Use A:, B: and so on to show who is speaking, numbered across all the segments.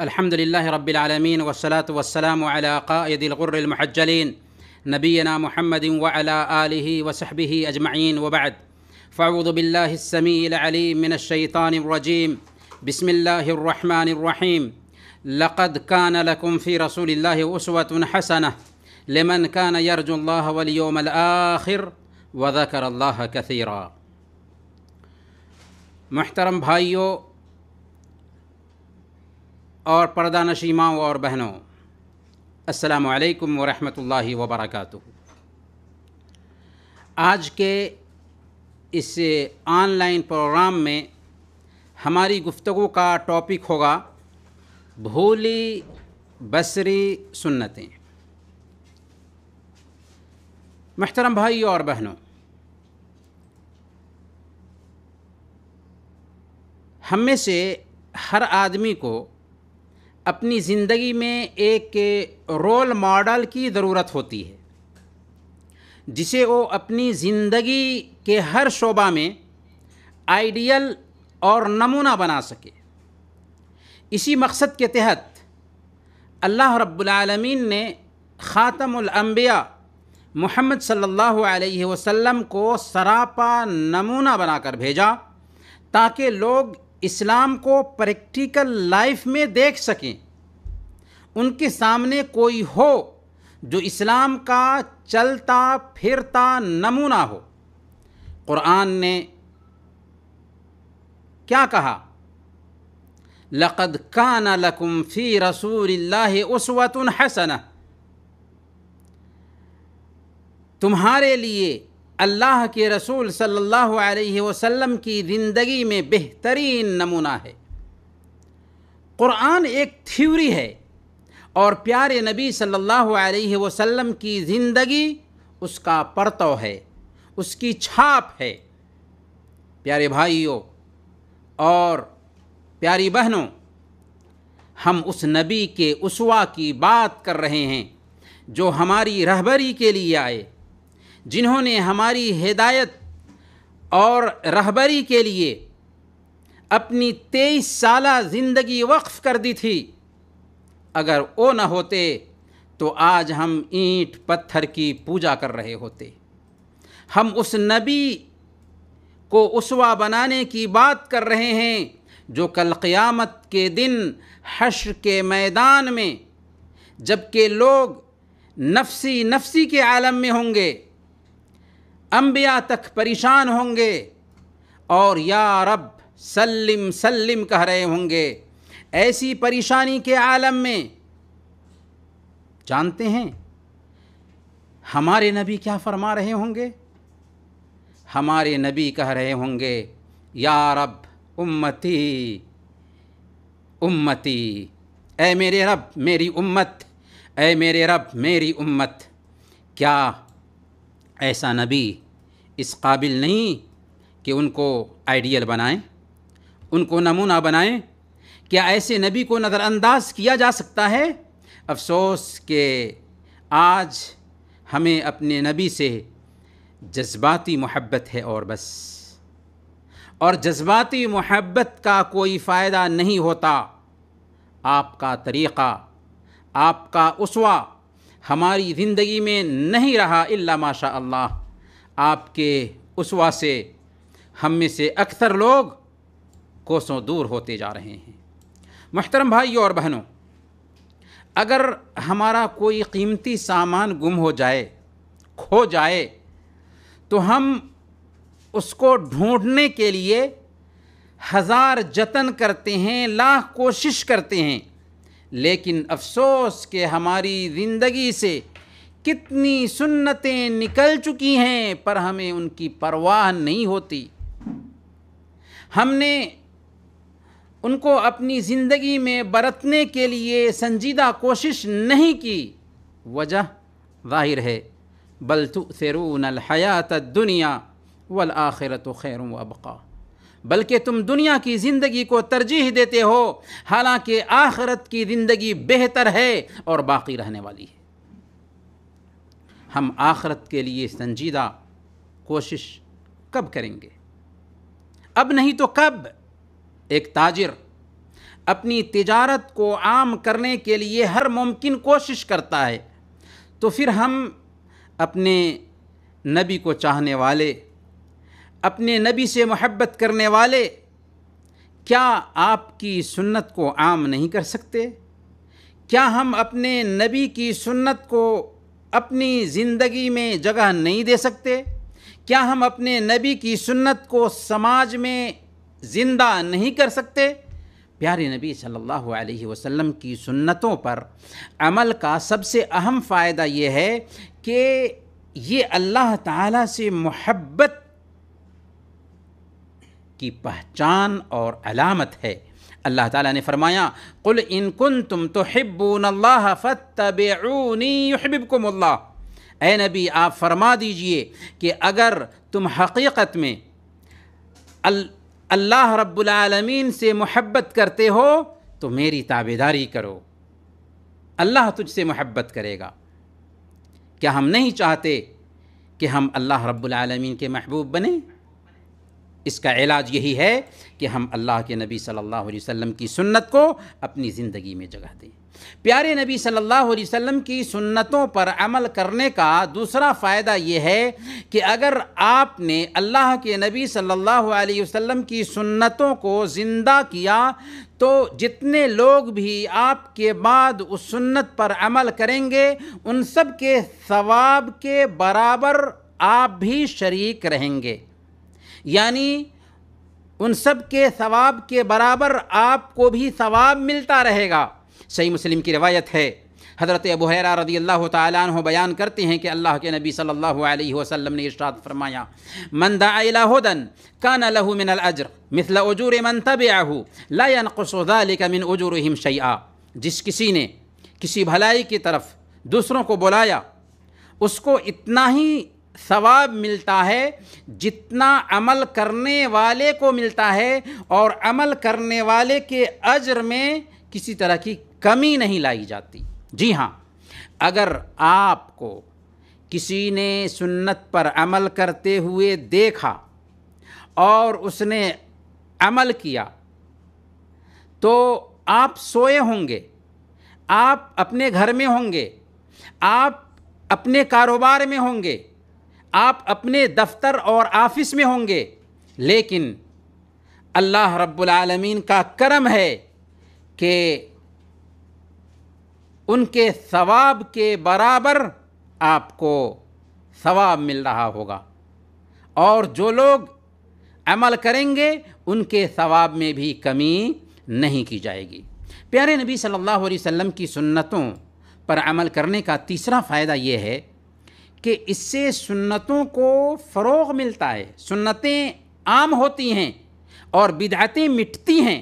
A: الحمد لله رب العالمين والصلاة والسلام على قائد الغر المحجلين نبينا محمد وعلى آله وصحبه أجمعين وبعد فأعوذ بالله السميع العليم من الشيطان الرجيم بسم الله الرحمن الرحيم لقد كان لكم في رسول الله أسوة حسنة لمن كان يرجو الله واليوم الآخر وذكر الله كثيرا محترم بھائیو اور پردہ نشیماؤں اور بہنوں السلام علیکم ورحمۃ اللہ وبرکاتہ آج کے اس آن لائن پروگرام میں ہماری گفتگو کا ٹاپک ہوگا بھولی بصری سنتیں محترم بھائی اور بہنوں ہم میں سے ہر آدمی کو اپنی زندگی میں ایک رول ماڈل کی ضرورت ہوتی ہے جسے وہ اپنی زندگی کے ہر شعبہ میں آئیڈیل اور نمونہ بنا سکے اسی مقصد کے تحت اللہ رب العالمین نے خاتم الانبیاء محمد صلی اللہ علیہ وسلم کو سراپا نمونہ بنا کر بھیجا تاکہ لوگ اسلام کو پریکٹیکل لائف میں دیکھ سکیں ان کے سامنے کوئی ہو جو اسلام کا چلتا پھرتا نمونہ ہو قرآن نے کیا کہا لقد کان لکم فی رسول اللہ اسوت وط تمہارے لیے اللہ کے رسول صلی اللہ علیہ وسلم کی زندگی میں بہترین نمونہ ہے قرآن ایک تھیوری ہے اور پیارے نبی صلی اللہ علیہ وسلم کی زندگی اس کا پرتو ہے اس کی چھاپ ہے پیارے بھائیوں اور پیاری بہنوں ہم اس نبی کے اسوا کی بات کر رہے ہیں جو ہماری رہبری کے لیے آئے جنہوں نے ہماری ہدایت اور رہبری کے لیے اپنی تیئیس سالہ زندگی وقف کر دی تھی اگر وہ نہ ہوتے تو آج ہم اینٹ پتھر کی پوجا کر رہے ہوتے ہم اس نبی کو اسوا بنانے کی بات کر رہے ہیں جو کل قیامت کے دن حشر کے میدان میں جب کہ لوگ نفسی نفسی کے عالم میں ہوں گے انبیاء تک پریشان ہوں گے اور یا رب سلم سلم کہہ رہے ہوں گے ایسی پریشانی کے عالم میں جانتے ہیں ہمارے نبی کیا فرما رہے ہوں گے ہمارے نبی کہہ رہے ہوں گے یا رب امتی امتی اے میرے رب میری امت اے میرے رب میری امت کیا ایسا نبی اس قابل نہیں کہ ان کو آئیڈیل بنائیں ان کو نمونہ بنائیں کیا ایسے نبی کو نظر انداز کیا جا سکتا ہے افسوس کہ آج ہمیں اپنے نبی سے جذباتی محبت ہے اور بس اور جذباتی محبت کا کوئی فائدہ نہیں ہوتا آپ کا طریقہ آپ کا اسوا ہماری زندگی میں نہیں رہا اللہ ماشاء اللہ آپ کے اسوا سے ہم میں سے اکثر لوگ کوسوں دور ہوتے جا رہے ہیں محترم بھائیوں اور بہنوں اگر ہمارا کوئی قیمتی سامان گم ہو جائے کھو جائے تو ہم اس کو ڈھونڈنے کے لیے ہزار جتن کرتے ہیں لاکھ کوشش کرتے ہیں لیکن افسوس کہ ہماری زندگی سے کتنی سنتیں نکل چکی ہیں پر ہمیں ان کی پرواہ نہیں ہوتی ہم نے ان کو اپنی زندگی میں برتنے کے لیے سنجیدہ کوشش نہیں کی وجہ ظاہر ہے بل تؤثرون الحیات الدنیا والآخرت خیر وابقا و بلکہ تم دنیا کی زندگی کو ترجیح دیتے ہو حالانکہ آخرت کی زندگی بہتر ہے اور باقی رہنے والی ہے ہم آخرت کے لیے سنجیدہ کوشش کب کریں گے اب نہیں تو کب ایک تاجر اپنی تجارت کو عام کرنے کے لیے ہر ممکن کوشش کرتا ہے تو پھر ہم اپنے نبی کو چاہنے والے اپنے نبی سے محبت کرنے والے کیا آپ کی سنت کو عام نہیں کر سکتے کیا ہم اپنے نبی کی سنت کو اپنی زندگی میں جگہ نہیں دے سکتے کیا ہم اپنے نبی کی سنت کو سماج میں زندہ نہیں کر سکتے پیارے نبی صلی اللہ علیہ وسلم کی سنتوں پر عمل کا سب سے اہم فائدہ یہ ہے کہ یہ اللہ تعالیٰ سے محبت کی پہچان اور علامت ہے اللہ تعالیٰ نے فرمایا قل ان کن تم تو ہب اللہ فتبی اللہ اے نبی آپ فرما دیجئے کہ اگر تم حقیقت میں اللہ رب العالمین سے محبت کرتے ہو تو میری تابے داری کرو اللہ تجھ سے محبت کرے گا کیا ہم نہیں چاہتے کہ ہم اللہ رب العالمین کے محبوب بنیں اس کا علاج یہی ہے کہ ہم اللہ کے نبی صلی اللہ علیہ وسلم کی سنت کو اپنی زندگی میں جگہ دیں پیارے نبی صلی اللہ علیہ وسلم کی سنتوں پر عمل کرنے کا دوسرا فائدہ یہ ہے کہ اگر آپ نے اللہ کے نبی صلی اللہ علیہ وسلم کی سنتوں کو زندہ کیا تو جتنے لوگ بھی آپ کے بعد اس سنت پر عمل کریں گے ان سب کے ثواب کے برابر آپ بھی شریک رہیں گے یعنی ان سب کے ثواب کے برابر آپ کو بھی ثواب ملتا رہے گا صحیح مسلم کی روایت ہے حضرت ابو حیرہ رضی اللہ تعالیٰ عنہ بیان کرتے ہیں کہ اللہ کے نبی صلی اللہ علیہ وسلم نے ارشاد فرمایا من دعا الہ ہدن کان لہو من الاجر مثل عجور من طب لا ينقص ذالک من عجوريم شعيٰ جس کسی نے کسی بھلائی کی طرف دوسروں کو بلایا اس کو اتنا ہی ثواب ملتا ہے جتنا عمل کرنے والے کو ملتا ہے اور عمل کرنے والے کے عجر میں کسی طرح کی کمی نہیں لائی جاتی جی ہاں اگر آپ کو کسی نے سنت پر عمل کرتے ہوئے دیکھا اور اس نے عمل کیا تو آپ سوئے ہوں گے آپ اپنے گھر میں ہوں گے آپ اپنے کاروبار میں ہوں گے آپ اپنے دفتر اور آفس میں ہوں گے لیکن اللہ رب العالمین کا کرم ہے کہ ان کے ثواب کے برابر آپ کو ثواب مل رہا ہوگا اور جو لوگ عمل کریں گے ان کے ثواب میں بھی کمی نہیں کی جائے گی پیارے نبی صلی اللہ علیہ وسلم کی سنتوں پر عمل کرنے کا تیسرا فائدہ یہ ہے کہ اس سے سنتوں کو فروغ ملتا ہے سنتیں عام ہوتی ہیں اور بدعتیں مٹتی ہیں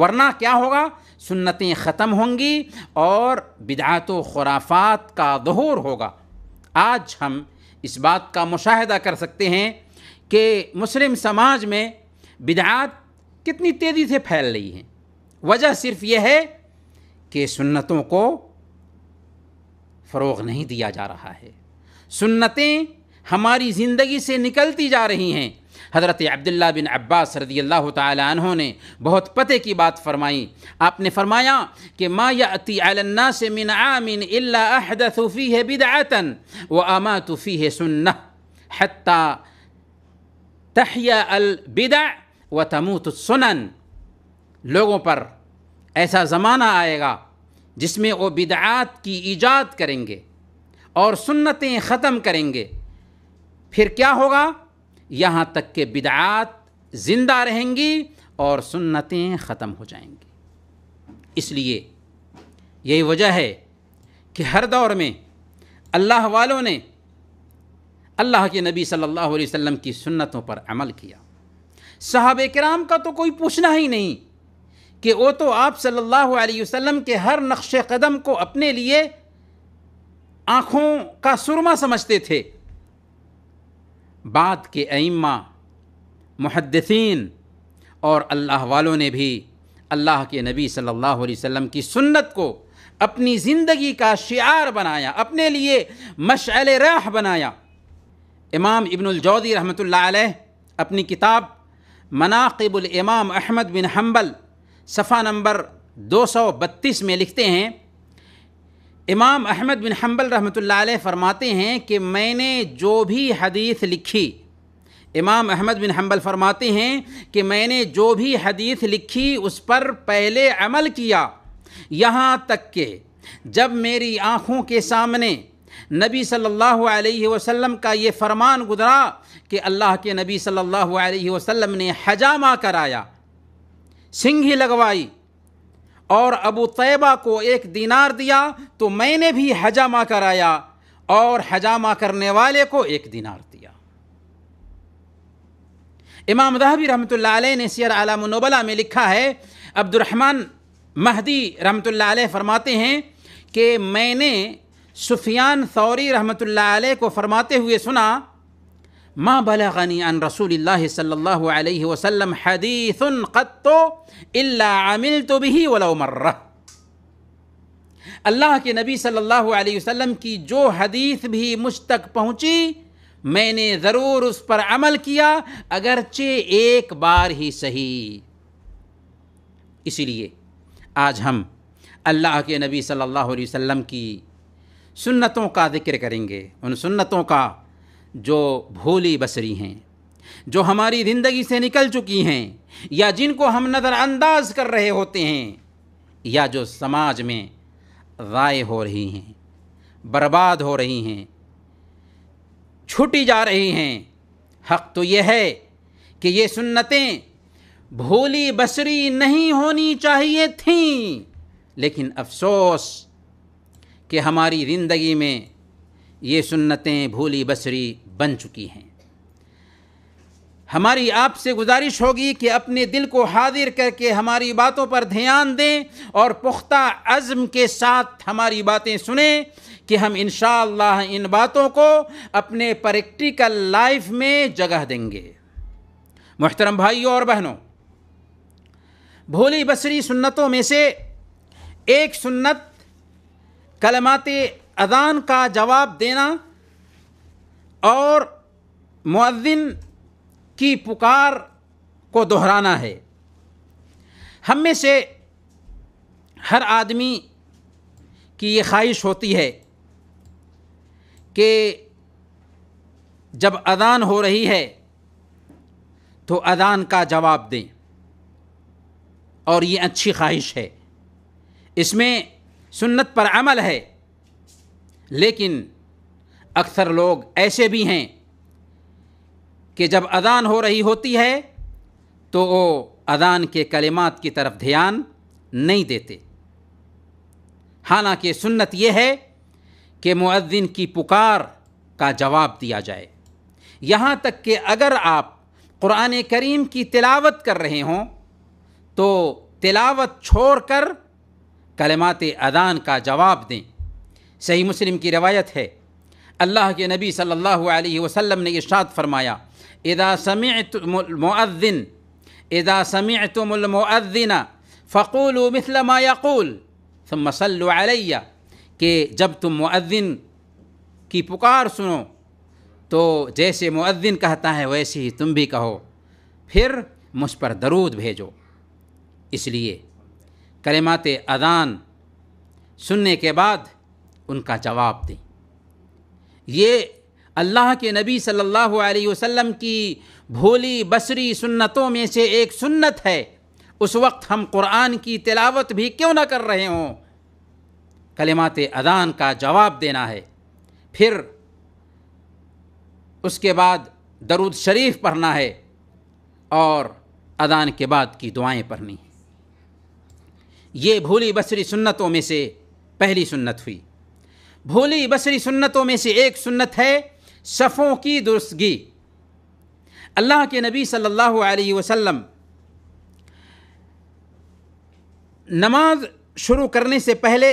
A: ورنہ کیا ہوگا سنتیں ختم ہوں گی اور بدعات و خرافات کا ظہور ہوگا آج ہم اس بات کا مشاہدہ کر سکتے ہیں کہ مسلم سماج میں بدعات کتنی تیزی سے پھیل رہی ہیں وجہ صرف یہ ہے کہ سنتوں کو فروغ نہیں دیا جا رہا ہے سنتیں ہماری زندگی سے نکلتی جا رہی ہیں حضرت عبداللہ بن عباس رضی اللہ تعالیٰ عنہ نے بہت پتے کی بات فرمائی آپ نے فرمایا کہ مایہ سے بدعۃ و آم فیہ فی ہے سنح تہیہ الب و تم تو سنن لوگوں پر ایسا زمانہ آئے گا جس میں وہ بدعات کی ایجاد کریں گے اور سنتیں ختم کریں گے پھر کیا ہوگا یہاں تک کہ بدعات زندہ رہیں گی اور سنتیں ختم ہو جائیں گی اس لیے یہی وجہ ہے کہ ہر دور میں اللہ والوں نے اللہ کے نبی صلی اللہ علیہ وسلم کی سنتوں پر عمل کیا صحابہ کرام کا تو کوئی پوچھنا ہی نہیں کہ وہ تو آپ صلی اللہ علیہ وسلم کے ہر نقش قدم کو اپنے لیے آنکھوں کا سرما سمجھتے تھے بعد کے ائمہ محدثین اور اللہ والوں نے بھی اللہ کے نبی صلی اللہ علیہ وسلم کی سنت کو اپنی زندگی کا شعار بنایا اپنے لیے مشعل راہ بنایا امام ابن الجودی رحمۃ اللہ علیہ اپنی کتاب مناقب الامام احمد بن حنبل صفحہ نمبر دو سو بتیس میں لکھتے ہیں امام احمد بن حنبل رحمۃ اللہ علیہ فرماتے ہیں کہ میں نے جو بھی حدیث لکھی امام احمد بن حنبل فرماتے ہیں کہ میں نے جو بھی حدیث لکھی اس پر پہلے عمل کیا یہاں تک کہ جب میری آنکھوں کے سامنے نبی صلی اللہ علیہ وسلم کا یہ فرمان گزرا کہ اللہ کے نبی صلی اللہ علیہ وسلم نے حجامہ کرایا سنگھی لگوائی اور ابو طیبہ کو ایک دینار دیا تو میں نے بھی حجامہ کرایا اور حجامہ کرنے والے کو ایک دینار دیا امام دہبی رحمۃ اللہ علیہ نے سیر عالم نوبلہ میں لکھا ہے عبد الرحمن مہدی رحمۃ اللہ علیہ فرماتے ہیں کہ میں نے سفیان ثوری رحمۃ اللہ علیہ کو فرماتے ہوئے سنا ما بلغنی عن رسول اللہ صلی اللہ علیہ وسلم حدیث قط الا عملت به ولو مرہ اللہ کے نبی صلی اللہ علیہ وسلم کی جو حدیث بھی مجھ تک پہنچی میں نے ضرور اس پر عمل کیا اگرچہ ایک بار ہی صحیح اسی لیے آج ہم اللہ کے نبی صلی اللہ علیہ وسلم کی سنتوں کا ذکر کریں گے ان سنتوں کا جو بھولی بسری ہیں جو ہماری زندگی سے نکل چکی ہیں یا جن کو ہم نظر انداز کر رہے ہوتے ہیں یا جو سماج میں رائے ہو رہی ہیں برباد ہو رہی ہیں چھوٹی جا رہی ہیں حق تو یہ ہے کہ یہ سنتیں بھولی بسری نہیں ہونی چاہیے تھیں لیکن افسوس کہ ہماری زندگی میں یہ سنتیں بھولی بسری بن چکی ہیں ہماری آپ سے گزارش ہوگی کہ اپنے دل کو حاضر کر کے ہماری باتوں پر دھیان دیں اور پختہ عزم کے ساتھ ہماری باتیں سنیں کہ ہم انشاءاللہ ان باتوں کو اپنے پریکٹیکل لائف میں جگہ دیں گے محترم بھائیوں اور بہنوں بھولی بصری سنتوں میں سے ایک سنت کلمات اذان کا جواب دینا اور معذن کی پکار کو دہرانا ہے ہم میں سے ہر آدمی کی یہ خواہش ہوتی ہے کہ جب اذان ہو رہی ہے تو اذان کا جواب دیں اور یہ اچھی خواہش ہے اس میں سنت پر عمل ہے لیکن اکثر لوگ ایسے بھی ہیں کہ جب اذان ہو رہی ہوتی ہے تو وہ اذان کے کلمات کی طرف دھیان نہیں دیتے حالانکہ سنت یہ ہے کہ معذن کی پکار کا جواب دیا جائے یہاں تک کہ اگر آپ قرآن کریم کی تلاوت کر رہے ہوں تو تلاوت چھوڑ کر کلمات اذان کا جواب دیں صحیح مسلم کی روایت ہے اللہ کے نبی صلی اللہ علیہ وسلم نے ارشاد فرمایا اذا المؤذن اذا سمعتم المؤذن فقولوا مثل ما يقول ثم صلوا علی کہ جب تم مؤذن کی پکار سنو تو جیسے مؤذن کہتا ہے ویسے ہی تم بھی کہو پھر مجھ پر درود بھیجو اس لیے کلمات اذان سننے کے بعد ان کا جواب دیں یہ اللہ کے نبی صلی اللہ علیہ وسلم کی بھولی بصری سنتوں میں سے ایک سنت ہے اس وقت ہم قرآن کی تلاوت بھی کیوں نہ کر رہے ہوں کلمات ادان کا جواب دینا ہے پھر اس کے بعد درود شریف پڑھنا ہے اور ادان کے بعد کی دعائیں پڑھنی ہیں یہ بھولی بصری سنتوں میں سے پہلی سنت ہوئی بھولی بصری سنتوں میں سے ایک سنت ہے صفوں کی درستگی اللہ کے نبی صلی اللہ علیہ وسلم نماز شروع کرنے سے پہلے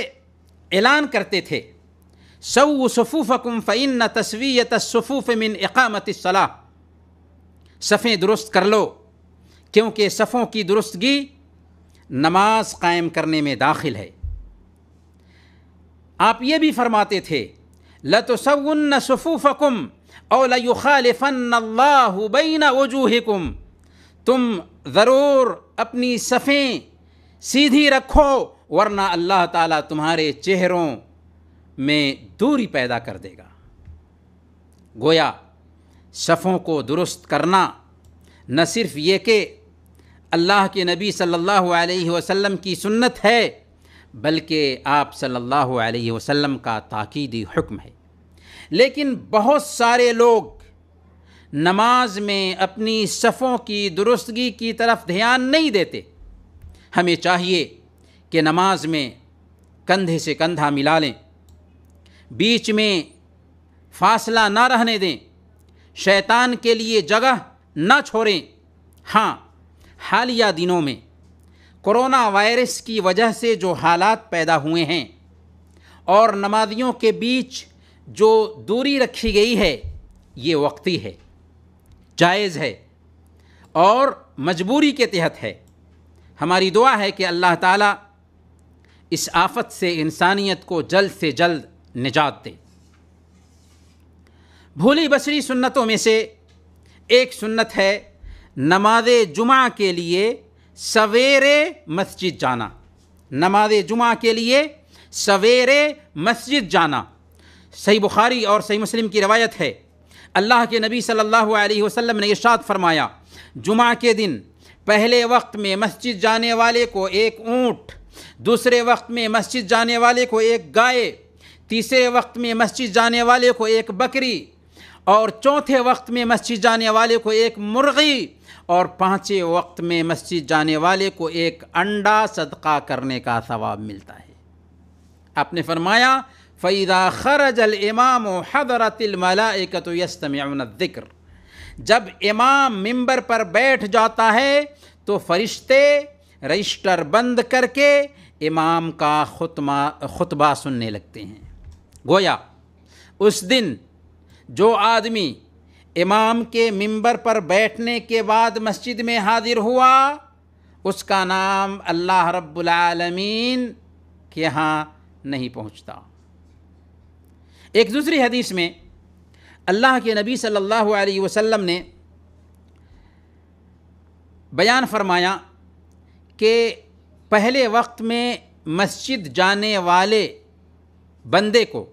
A: اعلان کرتے تھے سو صفوفکم فإن تسویت الصفوف من اقامت صلاح صفیں درست کر لو کیونکہ صفوں کی درستگی نماز قائم کرنے میں داخل ہے آپ یہ بھی فرماتے تھے لطثن صفوف کم او لیخال فن اللہ بین وجوہ کم تم ضرور اپنی صفیں سیدھی رکھو ورنہ اللہ تعالیٰ تمہارے چہروں میں دوری پیدا کر دے گا گویا صفوں کو درست کرنا نہ صرف یہ کہ اللہ کے نبی صلی اللہ علیہ وسلم کی سنت ہے بلکہ آپ صلی اللہ علیہ وسلم کا تاکیدی حکم ہے لیکن بہت سارے لوگ نماز میں اپنی صفوں کی درستگی کی طرف دھیان نہیں دیتے ہمیں چاہیے کہ نماز میں کندھے سے کندھا ملا لیں بیچ میں فاصلہ نہ رہنے دیں شیطان کے لیے جگہ نہ چھوڑیں ہاں حالیہ دنوں میں کرونا وائرس کی وجہ سے جو حالات پیدا ہوئے ہیں اور نمازیوں کے بیچ جو دوری رکھی گئی ہے یہ وقتی ہے جائز ہے اور مجبوری کے تحت ہے ہماری دعا ہے کہ اللہ تعالیٰ اس آفت سے انسانیت کو جلد سے جلد نجات دے بھولی بسری سنتوں میں سے ایک سنت ہے نماز جمعہ کے لیے سویرے مسجد جانا نماز جمعہ کے لیے سویرے مسجد جانا صحیح بخاری اور صحیح مسلم کی روایت ہے اللہ کے نبی صلی اللہ علیہ وسلم نے ارشاد فرمایا جمعہ کے دن پہلے وقت میں مسجد جانے والے کو ایک اونٹ دوسرے وقت میں مسجد جانے والے کو ایک گائے تیسرے وقت میں مسجد جانے والے کو ایک بکری اور چوتھے وقت میں مسجد جانے والے کو ایک مرغی اور پانچے وقت میں مسجد جانے والے کو ایک انڈا صدقہ کرنے کا ثواب ملتا ہے آپ نے فرمایا فَإِذَا خَرَجَ الْإِمَامُ حَضَرَتِ و يَسْتَمِعُنَ الذِّكْرِ جب امام ممبر پر بیٹھ جاتا ہے تو فرشتے رجسٹر بند کر کے امام کا خطبہ سننے لگتے ہیں گویا اس دن جو آدمی امام کے ممبر پر بیٹھنے کے بعد مسجد میں حاضر ہوا اس کا نام اللہ رب العالمین کے یہاں نہیں پہنچتا ایک دوسری حدیث میں اللہ کے نبی صلی اللہ علیہ وسلم نے بیان فرمایا کہ پہلے وقت میں مسجد جانے والے بندے کو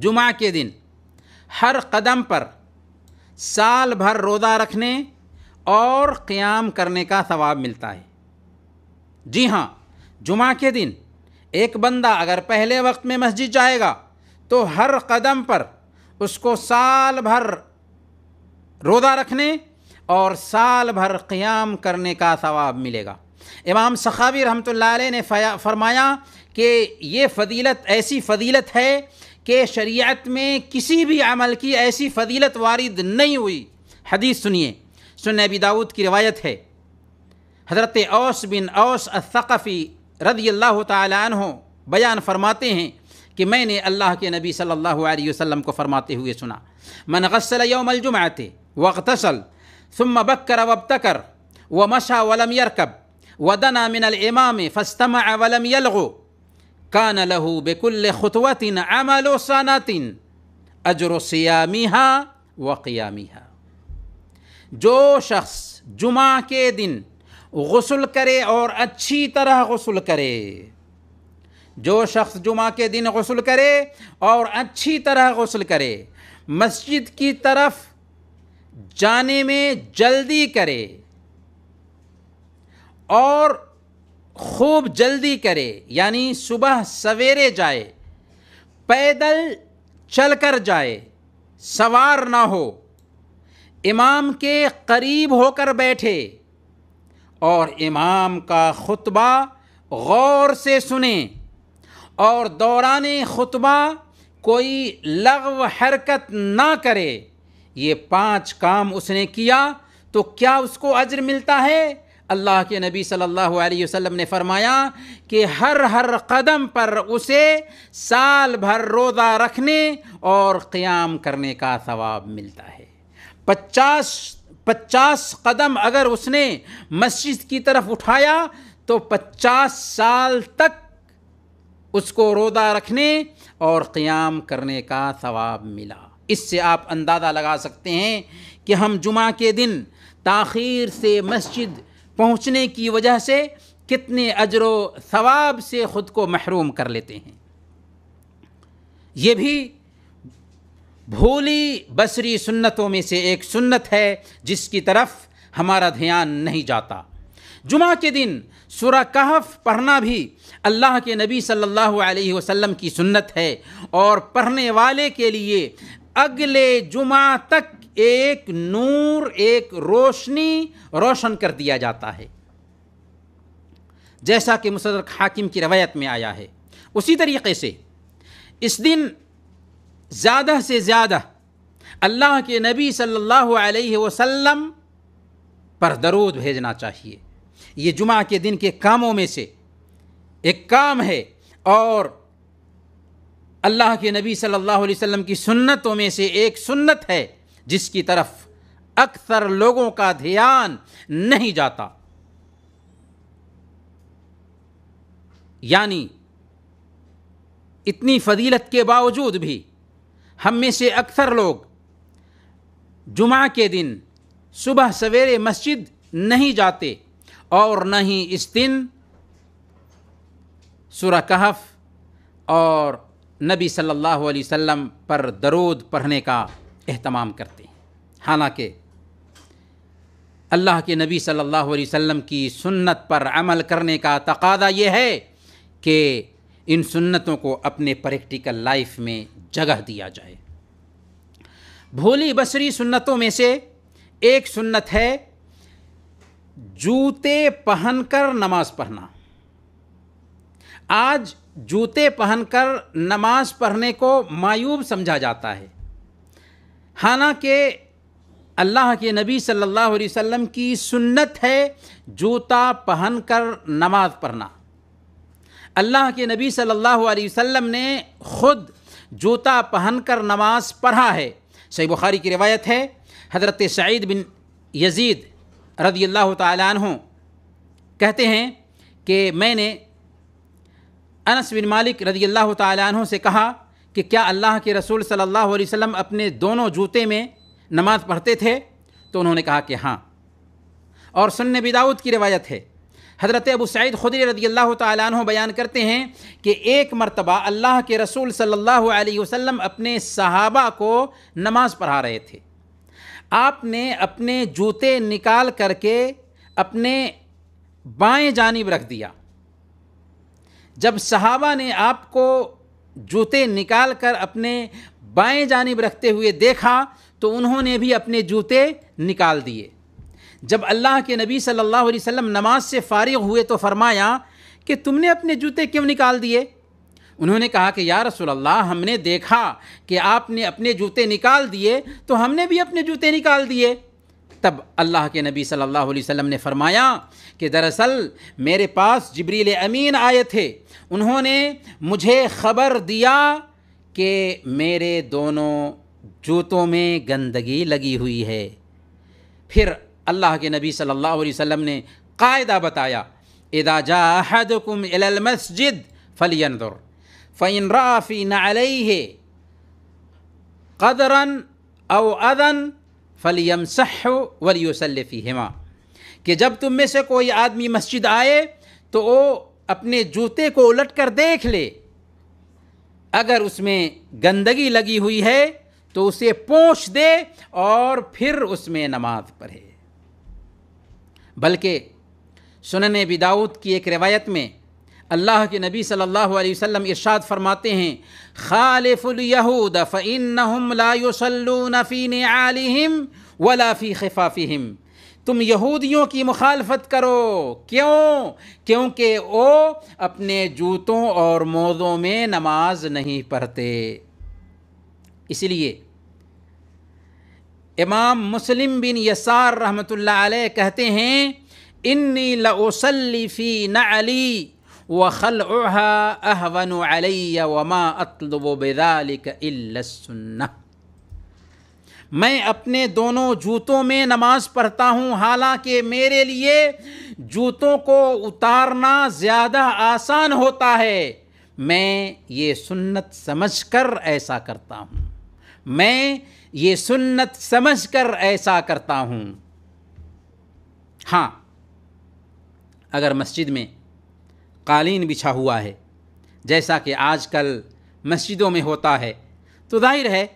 A: جمعہ کے دن ہر قدم پر سال بھر روزہ رکھنے اور قیام کرنے کا ثواب ملتا ہے جی ہاں جمعہ کے دن ایک بندہ اگر پہلے وقت میں مسجد جائے گا تو ہر قدم پر اس کو سال بھر روزہ رکھنے اور سال بھر قیام کرنے کا ثواب ملے گا امام سخاوی رحمۃ اللہ علیہ نے فرمایا کہ یہ فضیلت ایسی فضیلت ہے کہ شریعت میں کسی بھی عمل کی ایسی فضیلت وارد نہیں ہوئی حدیث سنیے ابی داود کی روایت ہے حضرت اوس بن اوس الثقفی رضی اللہ تعالیٰ عنہ بیان فرماتے ہیں کہ میں نے اللہ کے نبی صلی اللہ علیہ وسلم کو فرماتے ہوئے سنا من غسل یوم آئے واغتسل ثم بکر وابتکر ومشا ولم یرکب ودنا من الامام فاستمع ولم یلغو کان لہو بکل الخطوطن عمل و سانات اجر و سیامیہ و قیامیہ جو شخص جمعہ کے دن غسل کرے اور اچھی طرح غسل کرے جو شخص جمعہ کے دن غسل کرے اور اچھی طرح غسل کرے مسجد کی طرف جانے میں جلدی کرے اور خوب جلدی کرے یعنی صبح سویرے جائے پیدل چل کر جائے سوار نہ ہو امام کے قریب ہو کر بیٹھے اور امام کا خطبہ غور سے سنے اور دوران خطبہ کوئی لغو حرکت نہ کرے یہ پانچ کام اس نے کیا تو کیا اس کو عجر ملتا ہے اللہ کے نبی صلی اللہ علیہ وسلم نے فرمایا کہ ہر ہر قدم پر اسے سال بھر روزہ رکھنے اور قیام کرنے کا ثواب ملتا ہے پچاس پچاس قدم اگر اس نے مسجد کی طرف اٹھایا تو پچاس سال تک اس کو روزہ رکھنے اور قیام کرنے کا ثواب ملا اس سے آپ اندازہ لگا سکتے ہیں کہ ہم جمعہ کے دن تاخیر سے مسجد پہنچنے کی وجہ سے کتنے اجر و ثواب سے خود کو محروم کر لیتے ہیں یہ بھی بھولی بصری سنتوں میں سے ایک سنت ہے جس کی طرف ہمارا دھیان نہیں جاتا جمعہ کے دن سورہ کہف پڑھنا بھی اللہ کے نبی صلی اللہ علیہ وسلم کی سنت ہے اور پڑھنے والے کے لیے اگلے جمعہ تک ایک نور ایک روشنی روشن کر دیا جاتا ہے جیسا کہ مصدر حاکم کی روایت میں آیا ہے اسی طریقے سے اس دن زیادہ سے زیادہ اللہ کے نبی صلی اللہ علیہ وسلم پر درود بھیجنا چاہیے یہ جمعہ کے دن کے کاموں میں سے ایک کام ہے اور اللہ کے نبی صلی اللہ علیہ وسلم کی سنتوں میں سے ایک سنت ہے جس کی طرف اکثر لوگوں کا دھیان نہیں جاتا یعنی اتنی فضیلت کے باوجود بھی ہم میں سے اکثر لوگ جمعہ کے دن صبح سویرے مسجد نہیں جاتے اور نہ ہی اس دن سورہ کہف اور نبی صلی اللہ علیہ وسلم پر درود پڑھنے کا اہتمام کرتے ہیں حالانکہ اللہ کے نبی صلی اللہ علیہ وسلم کی سنت پر عمل کرنے کا تقاضہ یہ ہے کہ ان سنتوں کو اپنے پریکٹیکل لائف میں جگہ دیا جائے بھولی بصری سنتوں میں سے ایک سنت ہے جوتے پہن کر نماز پڑھنا آج جوتے پہن کر نماز پڑھنے کو مایوب سمجھا جاتا ہے حالانکہ اللہ کے نبی صلی اللہ علیہ وسلم کی سنت ہے جوتا پہن کر نماز پڑھنا اللہ کے نبی صلی اللہ علیہ وسلم نے خود جوتا پہن کر نماز پڑھا ہے صحیح بخاری کی روایت ہے حضرت سعید بن یزید رضی اللہ تعالیٰ عنہ کہتے ہیں کہ میں نے انس بن مالک رضی اللہ تعالیٰ عنہ سے کہا کہ کیا اللہ کے رسول صلی اللہ علیہ وسلم اپنے دونوں جوتے میں نماز پڑھتے تھے تو انہوں نے کہا کہ ہاں اور سن بداؤت کی روایت ہے حضرت ابو سعید خدری رضی اللہ تعالیٰ عنہ بیان کرتے ہیں کہ ایک مرتبہ اللہ کے رسول صلی اللہ علیہ وسلم اپنے صحابہ کو نماز پڑھا رہے تھے آپ نے اپنے جوتے نکال کر کے اپنے بائیں جانب رکھ دیا جب صحابہ نے آپ کو جوتے نکال کر اپنے بائیں جانب رکھتے ہوئے دیکھا تو انہوں نے بھی اپنے جوتے نکال دیے جب اللہ کے نبی صلی اللہ علیہ وسلم نماز سے فارغ ہوئے تو فرمایا کہ تم نے اپنے جوتے کیوں نکال دیے انہوں نے کہا کہ یا رسول اللہ ہم نے دیکھا کہ آپ نے اپنے جوتے نکال دیے تو ہم نے بھی اپنے جوتے نکال دیے تب اللہ کے نبی صلی اللہ علیہ وسلم نے فرمایا کہ دراصل میرے پاس جبریل امین آئے تھے انہوں نے مجھے خبر دیا کہ میرے دونوں جوتوں میں گندگی لگی ہوئی ہے پھر اللہ کے نبی صلی اللہ علیہ وسلم نے قاعدہ بتایا جا احدکم الی المسجد فلینظر فعین رافی نہ عليح قدرا او اذن فلیمسح ولیسل فیہما کہ جب تم میں سے کوئی آدمی مسجد آئے تو وہ اپنے جوتے کو الٹ کر دیکھ لے اگر اس میں گندگی لگی ہوئی ہے تو اسے پوچھ دے اور پھر اس میں نماز پڑھے بلکہ سنن بداؤت کی ایک روایت میں اللہ کے نبی صلی اللہ علیہ وسلم ارشاد فرماتے ہیں خالف الیہود لا فی نعالہم ولا فی خفافہم تم یہودیوں کی مخالفت کرو کیوں کیونکہ وہ اپنے جوتوں اور موزوں میں نماز نہیں پڑھتے اس لیے امام مسلم بن یسار رحمت اللہ علیہ کہتے ہیں انی لسلی فی احون علی وما اطلب و علی السنہ میں اپنے دونوں جوتوں میں نماز پڑھتا ہوں حالانکہ میرے لیے جوتوں کو اتارنا زیادہ آسان ہوتا ہے میں یہ سنت سمجھ کر ایسا کرتا ہوں میں یہ سنت سمجھ کر ایسا کرتا ہوں ہاں اگر مسجد میں قالین بچھا ہوا ہے جیسا کہ آج کل مسجدوں میں ہوتا ہے تو ظاہر ہے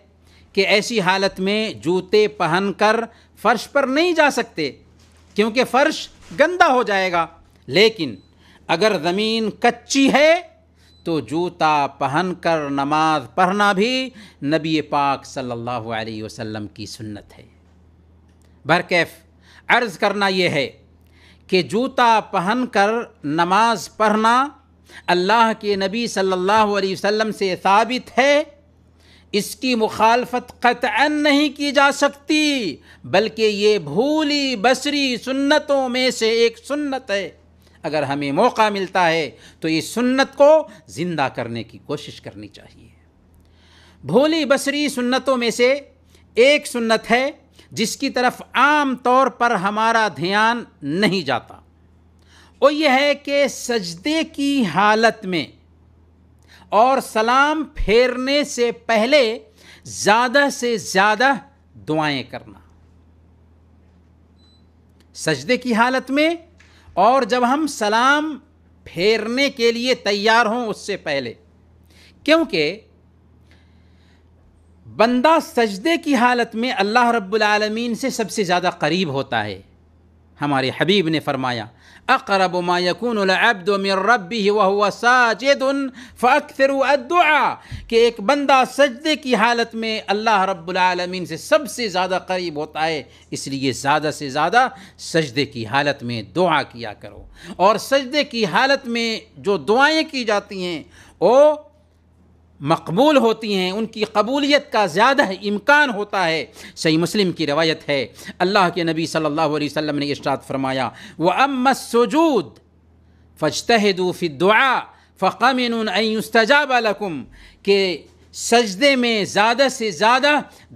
A: کہ ایسی حالت میں جوتے پہن کر فرش پر نہیں جا سکتے کیونکہ فرش گندہ ہو جائے گا لیکن اگر زمین کچی ہے تو جوتا پہن کر نماز پڑھنا بھی نبی پاک صلی اللہ علیہ وسلم کی سنت ہے برکیف عرض کرنا یہ ہے کہ جوتا پہن کر نماز پڑھنا اللہ کے نبی صلی اللہ علیہ وسلم سے ثابت ہے اس کی مخالفت قطع نہیں کی جا سکتی بلکہ یہ بھولی بصری سنتوں میں سے ایک سنت ہے اگر ہمیں موقع ملتا ہے تو اس سنت کو زندہ کرنے کی کوشش کرنی چاہیے بھولی بصری سنتوں میں سے ایک سنت ہے جس کی طرف عام طور پر ہمارا دھیان نہیں جاتا وہ یہ ہے کہ سجدے کی حالت میں اور سلام پھیرنے سے پہلے زیادہ سے زیادہ دعائیں کرنا سجدے کی حالت میں اور جب ہم سلام پھیرنے کے لیے تیار ہوں اس سے پہلے کیونکہ بندہ سجدے کی حالت میں اللہ رب العالمین سے سب سے زیادہ قریب ہوتا ہے ہمارے حبیب نے فرمایا اقرب ما العبد من ربه وهو ساجد فاكثر الدعاء کہ ایک بندہ سجدے کی حالت میں اللہ رب العالمین سے سب سے زیادہ قریب ہوتا ہے اس لیے زیادہ سے زیادہ سجدے کی حالت میں دعا کیا کرو اور سجدے کی حالت میں جو دعائیں کی جاتی ہیں وہ مقبول ہوتی ہیں ان کی قبولیت کا زیادہ امکان ہوتا ہے صحیح مسلم کی روایت ہے اللہ کے نبی صلی اللہ علیہ وسلم نے اشتاد فرمایا وہ السُّجُود فَاجْتَهِدُوا فِي ہے فَقَمِنُونَ دعا يُسْتَجَابَ لَكُمْ کہ سجدے میں زیادہ سے زیادہ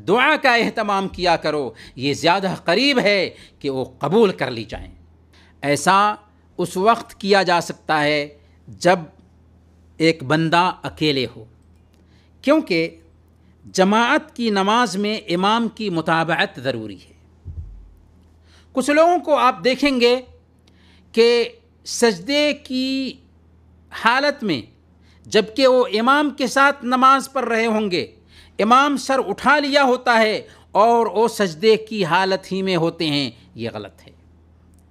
A: دعا کا اہتمام کیا کرو یہ زیادہ قریب ہے کہ وہ قبول کر لی جائیں ایسا اس وقت کیا جا سکتا ہے جب ایک بندہ اکیلے ہو کیونکہ جماعت کی نماز میں امام کی مطابعت ضروری ہے کچھ لوگوں کو آپ دیکھیں گے کہ سجدے کی حالت میں جب وہ امام کے ساتھ نماز پڑھ رہے ہوں گے امام سر اٹھا لیا ہوتا ہے اور وہ سجدے کی حالت ہی میں ہوتے ہیں یہ غلط ہے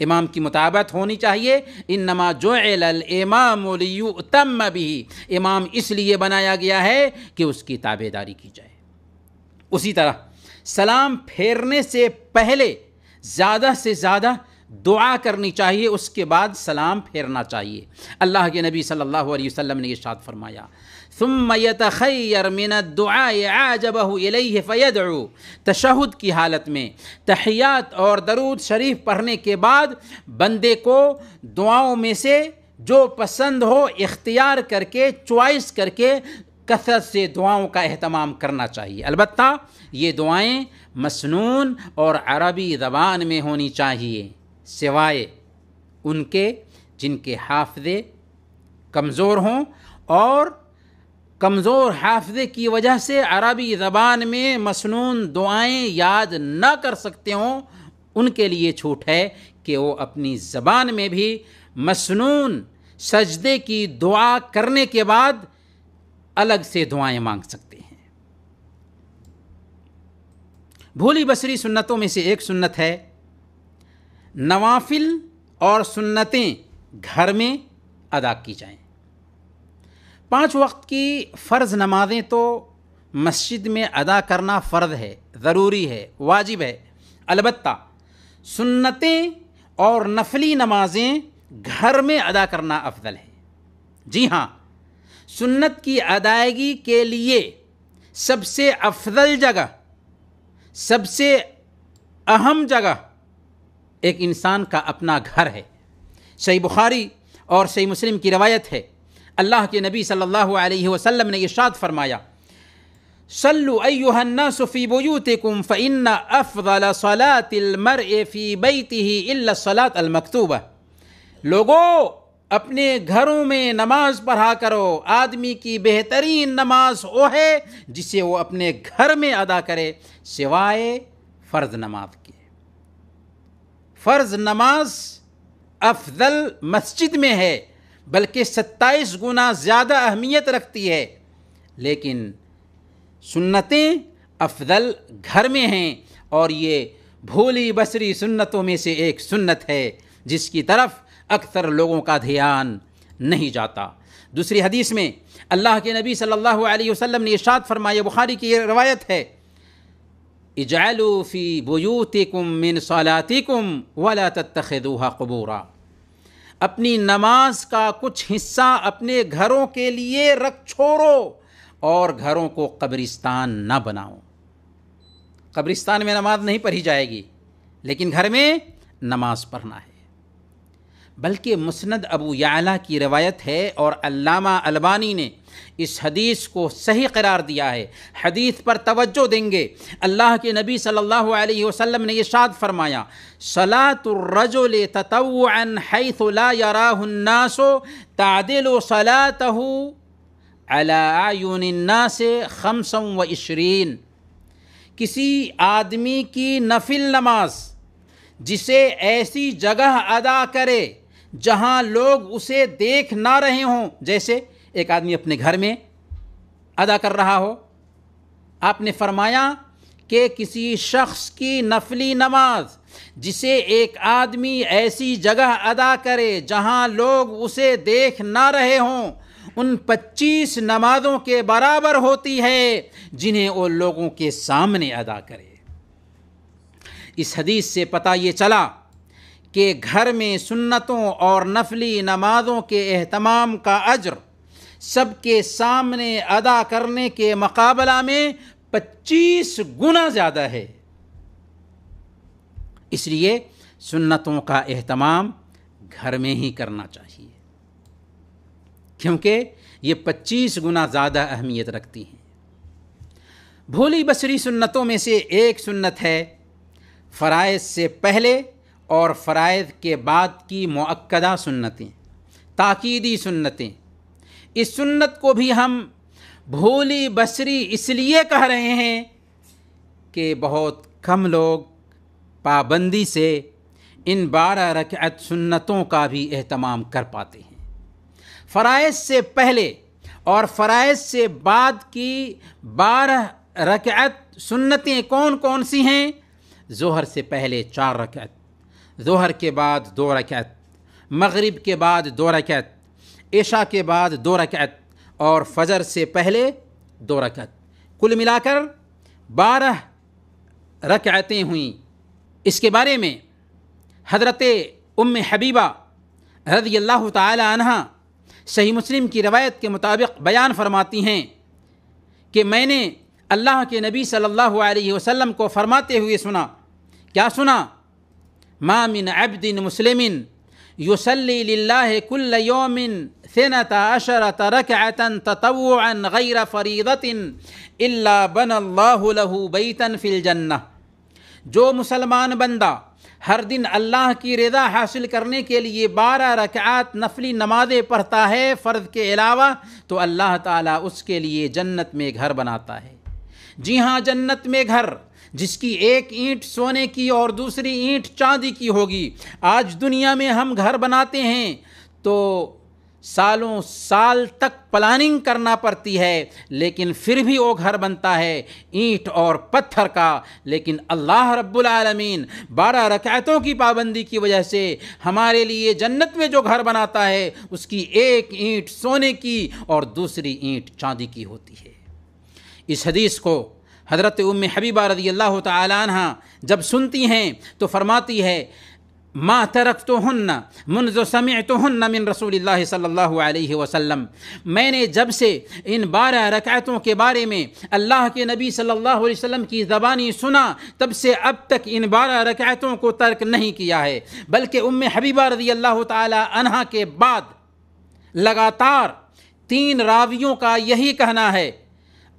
A: امام کی مطابعت ہونی چاہیے انما جعل الامام لیؤتم بھی امام اس لیے بنایا گیا ہے کہ اس کی تابعداری کی جائے اسی طرح سلام پھیرنے سے پہلے زیادہ سے زیادہ دعا کرنی چاہیے اس کے بعد سلام پھیرنا چاہیے اللہ کے نبی صلی اللہ علیہ وسلم نے یہ شاد فرمایا ثم یتخیر من الدعاء عاجبه جبہ فیدعو تشہد کی حالت میں تحیات اور درود شریف پڑھنے کے بعد بندے کو دعاؤں میں سے جو پسند ہو اختیار کر کے چوائس کر کے کثرت سے دعاؤں کا اہتمام کرنا چاہیے البتہ یہ دعائیں مسنون اور عربی زبان میں ہونی چاہیے سوائے ان کے جن کے حافظے کمزور ہوں اور کمزور حافظے کی وجہ سے عربی زبان میں مصنون دعائیں یاد نہ کر سکتے ہوں ان کے لیے چھوٹ ہے کہ وہ اپنی زبان میں بھی مصنون سجدے کی دعا کرنے کے بعد الگ سے دعائیں مانگ سکتے ہیں بھولی بصری سنتوں میں سے ایک سنت ہے نوافل اور سنتیں گھر میں ادا کی جائیں پانچ وقت کی فرض نمازیں تو مسجد میں ادا کرنا فرض ہے ضروری ہے واجب ہے البتہ سنتیں اور نفلی نمازیں گھر میں ادا کرنا افضل ہے جی ہاں سنت کی ادائیگی کے لیے سب سے افضل جگہ سب سے اہم جگہ ایک انسان کا اپنا گھر ہے صحیح بخاری اور صحیح مسلم کی روایت ہے اللہ کے نبی صلی اللہ علیہ وسلم نے ارشاد فرمایا صلو ایوہ الناس فی بیوتکم فإن افضل صلاة المرء فی بیتہ الا صلاة المکتوبہ لوگو اپنے گھروں میں نماز پڑھا کرو آدمی کی بہترین نماز وہ ہے جسے وہ اپنے گھر میں ادا کرے سوائے فرض نماز کے فرض نماز افضل مسجد میں ہے بلکہ ستائیس گنا زیادہ اہمیت رکھتی ہے لیکن سنتیں افضل گھر میں ہیں اور یہ بھولی بصری سنتوں میں سے ایک سنت ہے جس کی طرف اکثر لوگوں کا دھیان نہیں جاتا دوسری حدیث میں اللہ کے نبی صلی اللہ علیہ وسلم نے ارشاد فرمایا بخاری کی یہ روایت ہے اجعلوا فی بیوتکم من صلاتکم ولا تتخذوها قبورا اپنی نماز کا کچھ حصہ اپنے گھروں کے لیے رکھ چھوڑو اور گھروں کو قبرستان نہ بناؤ قبرستان میں نماز نہیں پڑھی جائے گی لیکن گھر میں نماز پڑھنا ہے بلکہ مسند ابو یعلا کی روایت ہے اور علامہ البانی نے اس حدیث کو صحیح قرار دیا ہے حدیث پر توجہ دیں گے اللہ کے نبی صلی اللہ علیہ وسلم نے اشاد فرمایا فرمایا صلاۃ تطوعا حیث لا یراہ الناس تعدل صلاته على عیون الناس خمسا و عشرین کسی آدمی کی نفل نماز جسے ایسی جگہ ادا کرے جہاں لوگ اسے دیکھ نہ رہے ہوں جیسے ایک آدمی اپنے گھر میں ادا کر رہا ہو آپ نے فرمایا کہ کسی شخص کی نفلی نماز جسے ایک آدمی ایسی جگہ ادا کرے جہاں لوگ اسے دیکھ نہ رہے ہوں ان پچیس نمازوں کے برابر ہوتی ہے جنہیں وہ لوگوں کے سامنے ادا کرے اس حدیث سے پتا یہ چلا کہ گھر میں سنتوں اور نفلی نمازوں کے اہتمام کا اجر سب کے سامنے ادا کرنے کے مقابلہ میں پچیس گنا زیادہ ہے اس لیے سنتوں کا اہتمام گھر میں ہی کرنا چاہیے کیونکہ یہ پچیس گنا زیادہ اہمیت رکھتی ہیں بھولی بصری سنتوں میں سے ایک سنت ہے فرائض سے پہلے اور فرائض کے بعد کی معقدہ سنتیں تاکیدی سنتیں اس سنت کو بھی ہم بھولی بصری اس لیے کہہ رہے ہیں کہ بہت کم لوگ پابندی سے ان بارہ رکعت سنتوں کا بھی اہتمام کر پاتے ہیں فرائض سے پہلے اور فرائض سے بعد کی بارہ رکعت سنتیں کون کون سی ہیں ظہر سے پہلے چار رکعت ظہر کے بعد دو رکعت مغرب کے بعد دو رکعت عشاء کے بعد دو رکعت اور فجر سے پہلے دو رکعت کل ملا کر بارہ رکعتیں ہوئیں اس کے بارے میں حضرت ام حبیبہ رضی اللہ تعالی عنہ صحیح مسلم کی روایت کے مطابق بیان فرماتی ہیں کہ میں نے اللہ کے نبی صلی اللہ علیہ وسلم کو فرماتے ہوئے سنا کیا سنا من عبد مسلم یوسلی للہ کل یوم صنت عشرت رقع تطوعا غیر فريدن الا بن اللہ بیتا فی الجنہ جو مسلمان بندہ ہر دن اللہ کی رضا حاصل کرنے کے لیے بارہ رکعات نفلی نمازیں پڑھتا ہے فرد کے علاوہ تو اللہ تعالیٰ اس کے لیے جنت میں گھر بناتا ہے جی ہاں جنت میں گھر جس کی ایک اینٹ سونے کی اور دوسری اینٹ چاندی کی ہوگی آج دنیا میں ہم گھر بناتے ہیں تو سالوں سال تک پلاننگ کرنا پڑتی ہے لیکن پھر بھی وہ گھر بنتا ہے اینٹ اور پتھر کا لیکن اللہ رب العالمین بارہ رکعتوں کی پابندی کی وجہ سے ہمارے لیے جنت میں جو گھر بناتا ہے اس کی ایک اینٹ سونے کی اور دوسری اینٹ چاندی کی ہوتی ہے اس حدیث کو حضرت ام حبیبہ رضی اللہ تعالیٰ عنہ جب سنتی ہیں تو فرماتی ہے ما ترک تون ہن من رسول اللہ صلی اللہ علیہ وسلم میں نے جب سے ان بارہ رکعتوں کے بارے میں اللہ کے نبی صلی اللہ علیہ وسلم کی زبانی سنا تب سے اب تک ان بارہ رکعتوں کو ترک نہیں کیا ہے بلکہ ام حبیبہ رضی اللہ تعالیٰ عنہ کے بعد لگاتار تین راویوں کا یہی کہنا ہے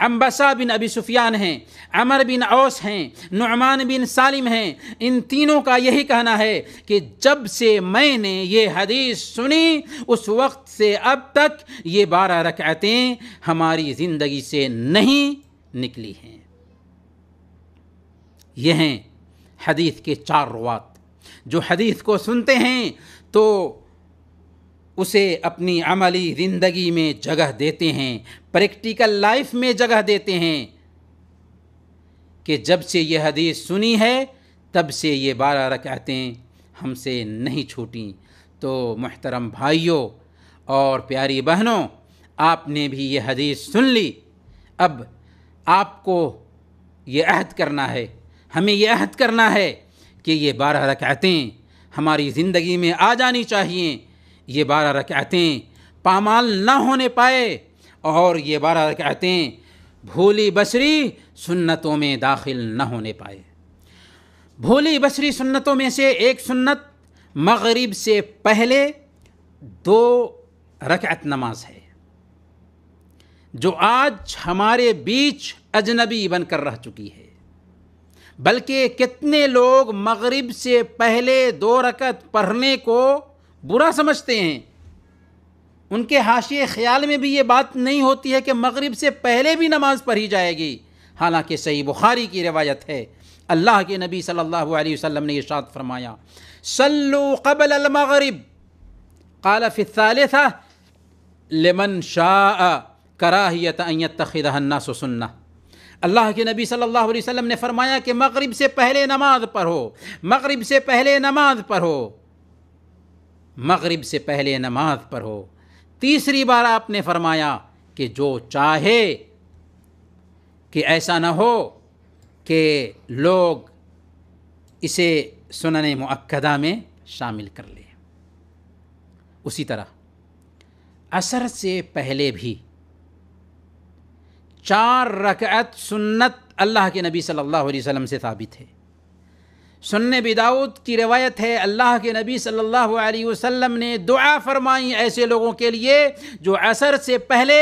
A: امبسا بن ابی سفیان ہیں عمر بن اوس ہیں نعمان بن سالم ہیں ان تینوں کا یہی کہنا ہے کہ جب سے میں نے یہ حدیث سنی اس وقت سے اب تک یہ بارہ رکعتیں ہماری زندگی سے نہیں نکلی ہیں یہ ہیں حدیث کے چار روات جو حدیث کو سنتے ہیں تو اسے اپنی عملی زندگی میں جگہ دیتے ہیں پریکٹیکل لائف میں جگہ دیتے ہیں کہ جب سے یہ حدیث سنی ہے تب سے یہ بارہ رکعتیں ہم سے نہیں چھوٹیں تو محترم بھائیوں اور پیاری بہنوں آپ نے بھی یہ حدیث سن لی اب آپ کو یہ عہد کرنا ہے ہمیں یہ عہد کرنا ہے کہ یہ بارہ رکعتیں ہماری زندگی میں آ جانی چاہیے یہ بارہ رکعتیں پامال نہ ہونے پائے اور یہ بارہ رکعتیں بھولی بسری سنتوں میں داخل نہ ہونے پائے بھولی بسری سنتوں میں سے ایک سنت مغرب سے پہلے دو رکعت نماز ہے جو آج ہمارے بیچ اجنبی بن کر رہ چکی ہے بلکہ کتنے لوگ مغرب سے پہلے دو رکعت پڑھنے کو برا سمجھتے ہیں ان کے حاشی خیال میں بھی یہ بات نہیں ہوتی ہے کہ مغرب سے پہلے بھی نماز پڑھی جائے گی حالانکہ صحیح بخاری کی روایت ہے اللہ کے نبی صلی اللہ علیہ وسلم نے ارشاد فرمایا سلو قبل المغرب قال فی الثالثہ لمن شاء کراہیت ان یتخذہ الناس سنہ اللہ کے نبی صلی اللہ علیہ وسلم نے فرمایا کہ مغرب سے پہلے نماز پڑھو مغرب سے پہلے نماز پڑھو مغرب سے پہلے نماز پر ہو تیسری بار آپ نے فرمایا کہ جو چاہے کہ ایسا نہ ہو کہ لوگ اسے سنن معقدہ میں شامل کر لے اسی طرح عصر سے پہلے بھی چار رکعت سنت اللہ کے نبی صلی اللہ علیہ وسلم سے ثابت ہے سن بداؤت کی روایت ہے اللہ کے نبی صلی اللہ علیہ وسلم نے دعا فرمائی ایسے لوگوں کے لیے جو عصر سے پہلے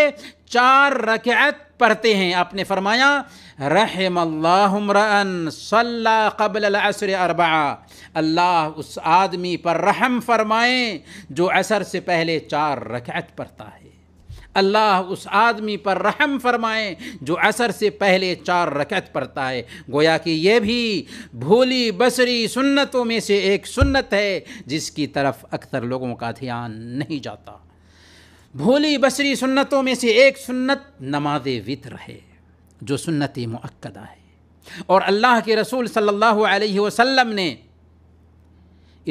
A: چار رکعت پڑھتے ہیں آپ نے فرمایا رحم اللہ صلی قبل العصر اربعا اللہ اس آدمی پر رحم فرمائیں جو عصر سے پہلے چار رکعت پڑھتا ہے اللہ اس آدمی پر رحم فرمائے جو عصر سے پہلے چار رکعت پڑتا ہے گویا کہ یہ بھی بھولی بصری سنتوں میں سے ایک سنت ہے جس کی طرف اکثر لوگوں کا دھیان نہیں جاتا بھولی بصری سنتوں میں سے ایک سنت نماز وطر ہے جو سنت مؤکدہ ہے اور اللہ کے رسول صلی اللہ علیہ وسلم نے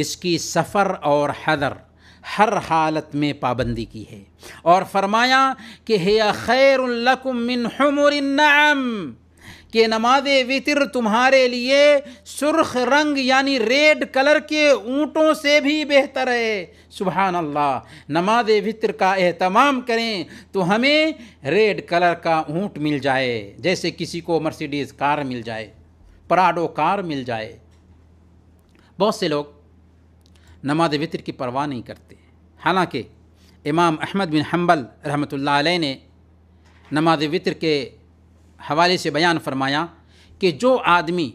A: اس کی سفر اور حضر ہر حالت میں پابندی کی ہے اور فرمایا کہ ہے النعم کہ نماز وطر تمہارے لیے سرخ رنگ یعنی ریڈ کلر کے اونٹوں سے بھی بہتر ہے سبحان اللہ نماز وطر کا اہتمام کریں تو ہمیں ریڈ کلر کا اونٹ مل جائے جیسے کسی کو مرسیڈیز کار مل جائے پراڈو کار مل جائے بہت سے لوگ نماز وطر کی پرواہ نہیں کرتے حالانکہ امام احمد بن حنبل رحمۃ اللہ علیہ نے نماز وطر کے حوالے سے بیان فرمایا کہ جو آدمی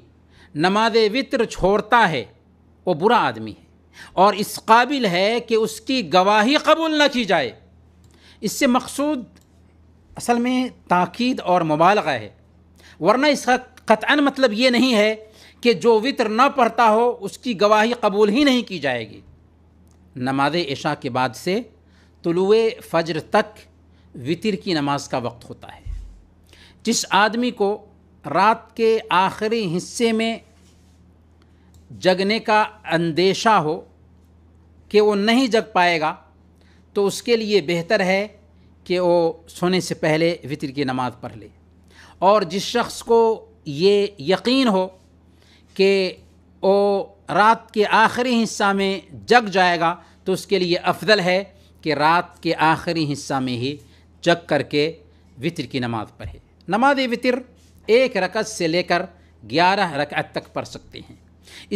A: نماز وطر چھوڑتا ہے وہ برا آدمی ہے اور اس قابل ہے کہ اس کی گواہی قبول نہ کی جائے اس سے مقصود اصل میں تاکید اور مبالغہ ہے ورنہ اس کا قطعاً مطلب یہ نہیں ہے کہ جو وطر نہ پڑھتا ہو اس کی گواہی قبول ہی نہیں کی جائے گی نماز عشاء کے بعد سے طلوع فجر تک وطر کی نماز کا وقت ہوتا ہے جس آدمی کو رات کے آخری حصے میں جگنے کا اندیشہ ہو کہ وہ نہیں جگ پائے گا تو اس کے لیے بہتر ہے کہ وہ سونے سے پہلے وطر کی نماز پڑھ لے اور جس شخص کو یہ یقین ہو کہ وہ رات کے آخری حصہ میں جگ جائے گا تو اس کے لیے افضل ہے کہ رات کے آخری حصہ میں ہی جگ کر کے وطر کی نماز پڑھے نماز وطر ایک رکعت سے لے کر گیارہ رکعت تک پڑھ سکتے ہیں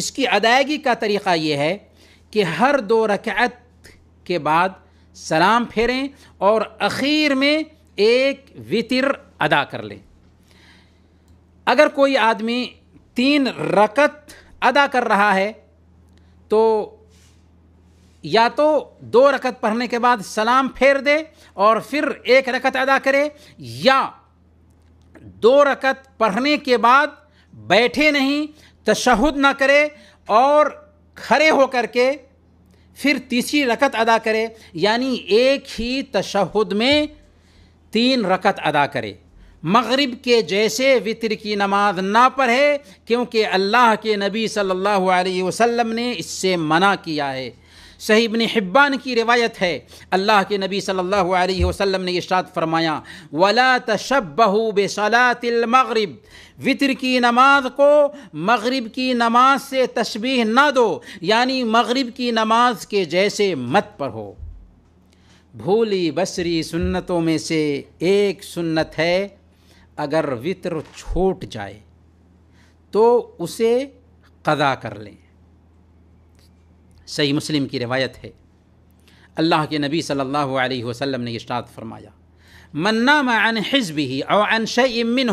A: اس کی ادائیگی کا طریقہ یہ ہے کہ ہر دو رکعت کے بعد سلام پھیریں اور اخیر میں ایک وطر ادا کر لیں اگر کوئی آدمی تین رکت ادا کر رہا ہے تو یا تو دو رکت پڑھنے کے بعد سلام پھیر دے اور پھر ایک رکت ادا کرے یا دو رکت پڑھنے کے بعد بیٹھے نہیں تشہد نہ کرے اور کھڑے ہو کر کے پھر تیسری رکت ادا کرے یعنی ایک ہی تشہد میں تین رکت ادا کرے مغرب کے جیسے وطر کی نماز نہ پڑھے کیونکہ اللہ کے نبی صلی اللہ علیہ وسلم نے اس سے منع کیا ہے صحیح ابن حبان کی روایت ہے اللہ کے نبی صلی اللہ علیہ وسلم نے اشارت فرمایا ولا تَشَبَّهُ بہو الْمَغْرِبِ المغرب وطر کی نماز کو مغرب کی نماز سے تشبیح نہ دو یعنی مغرب کی نماز کے جیسے مت پڑھو بھولی بصری سنتوں میں سے ایک سنت ہے اگر وطر چھوٹ جائے تو اسے قضا کر لیں صحیح مسلم کی روایت ہے اللہ کے نبی صلی اللہ علیہ وسلم نے اشتاد فرمایا من نام عن حزبه او عن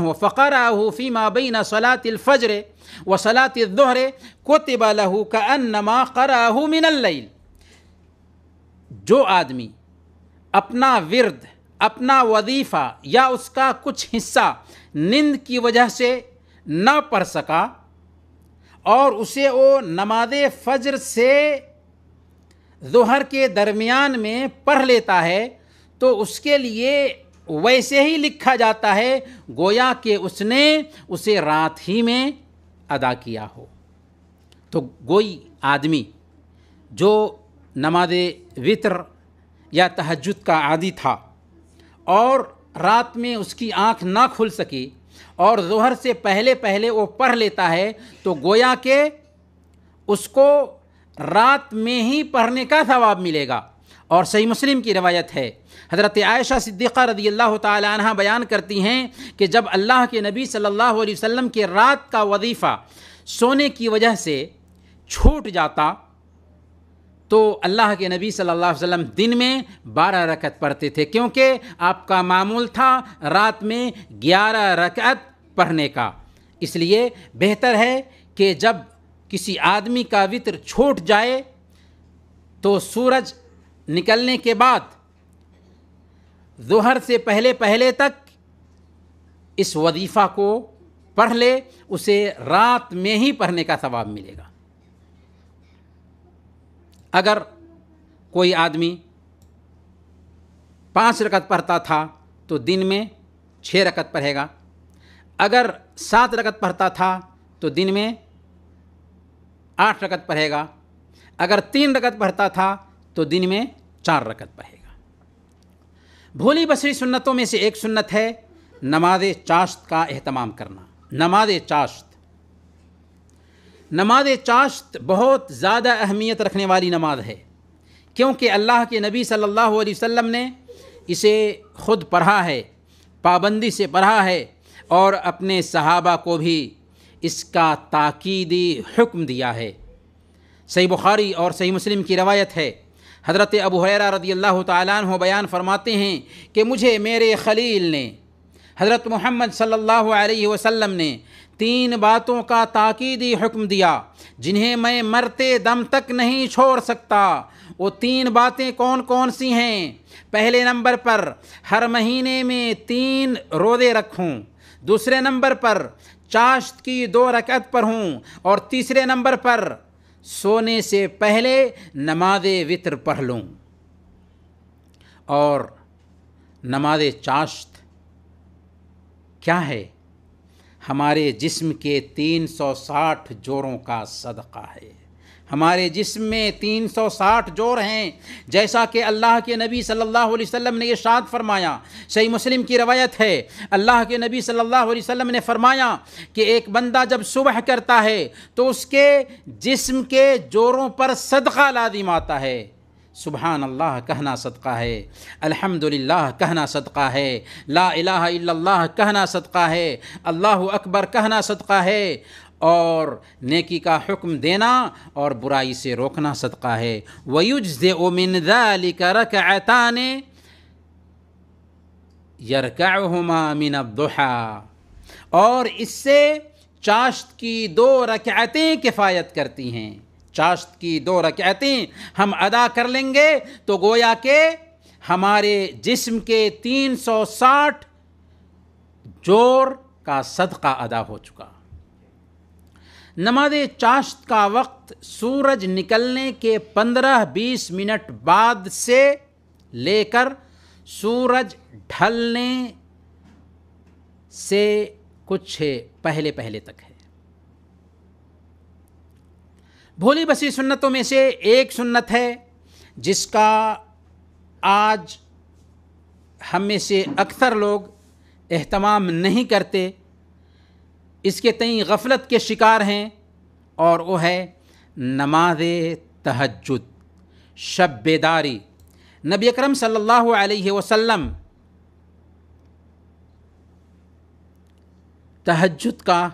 A: ہو فقر آ فیمہ بین صلاة الفجر و الظهر كتب له لہو قرأه من الليل جو آدمی اپنا ورد اپنا وظیفہ یا اس کا کچھ حصہ نند کی وجہ سے نہ پڑھ سکا اور اسے وہ نماز فجر سے ظہر کے درمیان میں پڑھ لیتا ہے تو اس کے لیے ویسے ہی لکھا جاتا ہے گویا کہ اس نے اسے رات ہی میں ادا کیا ہو تو گوئی آدمی جو نماز وطر یا تہجد کا عادی تھا اور رات میں اس کی آنکھ نہ کھل سکی اور ظہر سے پہلے پہلے وہ پڑھ لیتا ہے تو گویا کہ اس کو رات میں ہی پڑھنے کا ثواب ملے گا اور صحیح مسلم کی روایت ہے حضرت عائشہ صدیقہ رضی اللہ تعالی عنہ بیان کرتی ہیں کہ جب اللہ کے نبی صلی اللہ علیہ وسلم کے رات کا وظیفہ سونے کی وجہ سے چھوٹ جاتا تو اللہ کے نبی صلی اللہ علیہ وسلم دن میں بارہ رکعت پڑھتے تھے کیونکہ آپ کا معمول تھا رات میں گیارہ رکعت پڑھنے کا اس لیے بہتر ہے کہ جب کسی آدمی کا وطر چھوٹ جائے تو سورج نکلنے کے بعد ظہر سے پہلے پہلے تک اس وظیفہ کو پڑھ لے اسے رات میں ہی پڑھنے کا ثواب ملے گا اگر کوئی آدمی پانچ رکت پڑھتا تھا تو دن میں چھ رکت پڑھے گا اگر سات رکعت پڑھتا تھا تو دن میں آٹھ رکت پڑھے گا اگر تین رکعت پڑھتا تھا تو دن میں چار رکت پڑھے گا بھولی بسری سنتوں میں سے ایک سنت ہے نماز چاشت کا اہتمام کرنا نماز چاشت نماز چاشت بہت زیادہ اہمیت رکھنے والی نماز ہے کیونکہ اللہ کے نبی صلی اللہ علیہ وسلم نے اسے خود پڑھا ہے پابندی سے پڑھا ہے اور اپنے صحابہ کو بھی اس کا تاکیدی حکم دیا ہے صحیح بخاری اور صحیح مسلم کی روایت ہے حضرت ابو حیرہ رضی اللہ تعالیٰ عنہ بیان فرماتے ہیں کہ مجھے میرے خلیل نے حضرت محمد صلی اللہ علیہ وسلم نے تین باتوں کا تاکیدی حکم دیا جنہیں میں مرتے دم تک نہیں چھوڑ سکتا وہ تین باتیں کون کون سی ہیں پہلے نمبر پر ہر مہینے میں تین روزے رکھوں دوسرے نمبر پر چاشت کی دو رکعت پر ہوں اور تیسرے نمبر پر سونے سے پہلے نماز وطر پڑھ لوں اور نماز چاشت کیا ہے ہمارے جسم کے تین سو ساٹھ جوڑوں کا صدقہ ہے ہمارے جسم میں تین سو ساٹھ جوڑ ہیں جیسا کہ اللہ کے نبی صلی اللہ علیہ وسلم نے ارشاد فرمایا صحیح مسلم کی روایت ہے اللہ کے نبی صلی اللہ علیہ وسلم نے فرمایا کہ ایک بندہ جب صبح کرتا ہے تو اس کے جسم کے جوڑوں پر صدقہ لادم آتا ہے سبحان اللہ کہنا صدقہ ہے الحمد کہنا صدقہ ہے لا الہ الا اللہ کہنا صدقہ ہے اللہ اکبر کہنا صدقہ ہے اور نیکی کا حکم دینا اور برائی سے روکنا صدقہ ہے وَيُجْزِعُ مِن ذَلِكَ کا يَرْكَعُهُمَا مِنَ الدُّحَا اور اس سے چاشت کی دو رکعتیں کفایت کرتی ہیں چاشت کی دو رکعتیں ہم ادا کر لیں گے تو گویا کہ ہمارے جسم کے تین سو ساٹھ جور کا صدقہ ادا ہو چکا نماز چاشت کا وقت سورج نکلنے کے پندرہ بیس منٹ بعد سے لے کر سورج ڈھلنے سے کچھ پہلے پہلے تک ہے بھولی بسی سنتوں میں سے ایک سنت ہے جس کا آج ہم میں سے اکثر لوگ اہتمام نہیں کرتے اس کے تئیں غفلت کے شکار ہیں اور وہ ہے نماز تہجد شب بیداری نبی اکرم صلی اللہ علیہ وسلم تحجد کا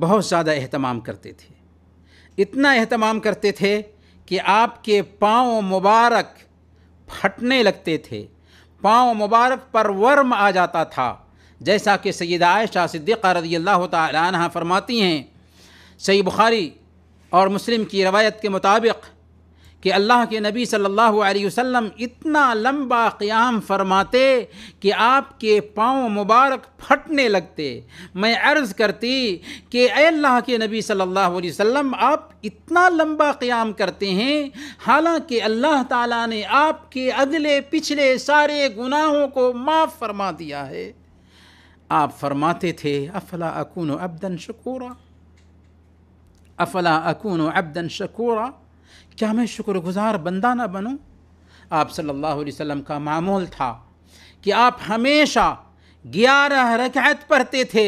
A: بہت زیادہ اہتمام کرتے تھے اتنا اہتمام کرتے تھے کہ آپ کے پاؤں مبارک پھٹنے لگتے تھے پاؤں مبارک پر ورم آ جاتا تھا جیسا کہ سیدہ عائشہ صدیقہ رضی اللہ تعالیٰ عنہ فرماتی ہیں صحیح بخاری اور مسلم کی روایت کے مطابق کہ اللہ کے نبی صلی اللہ علیہ وسلم اتنا لمبا قیام فرماتے کہ آپ کے پاؤں مبارک پھٹنے لگتے میں عرض کرتی کہ اے اللہ کے نبی صلی اللہ علیہ وسلم آپ اتنا لمبا قیام کرتے ہیں حالانکہ اللہ تعالیٰ نے آپ کے اگلے پچھلے سارے گناہوں کو معاف فرما دیا ہے آپ فرماتے تھے افلا اکون و ابدن شکورا افلا اکون و ابدن شکورا کیا میں شکر گزار بندہ نہ بنوں آپ صلی اللہ علیہ وسلم کا معمول تھا کہ آپ ہمیشہ گیارہ رکعت پڑھتے تھے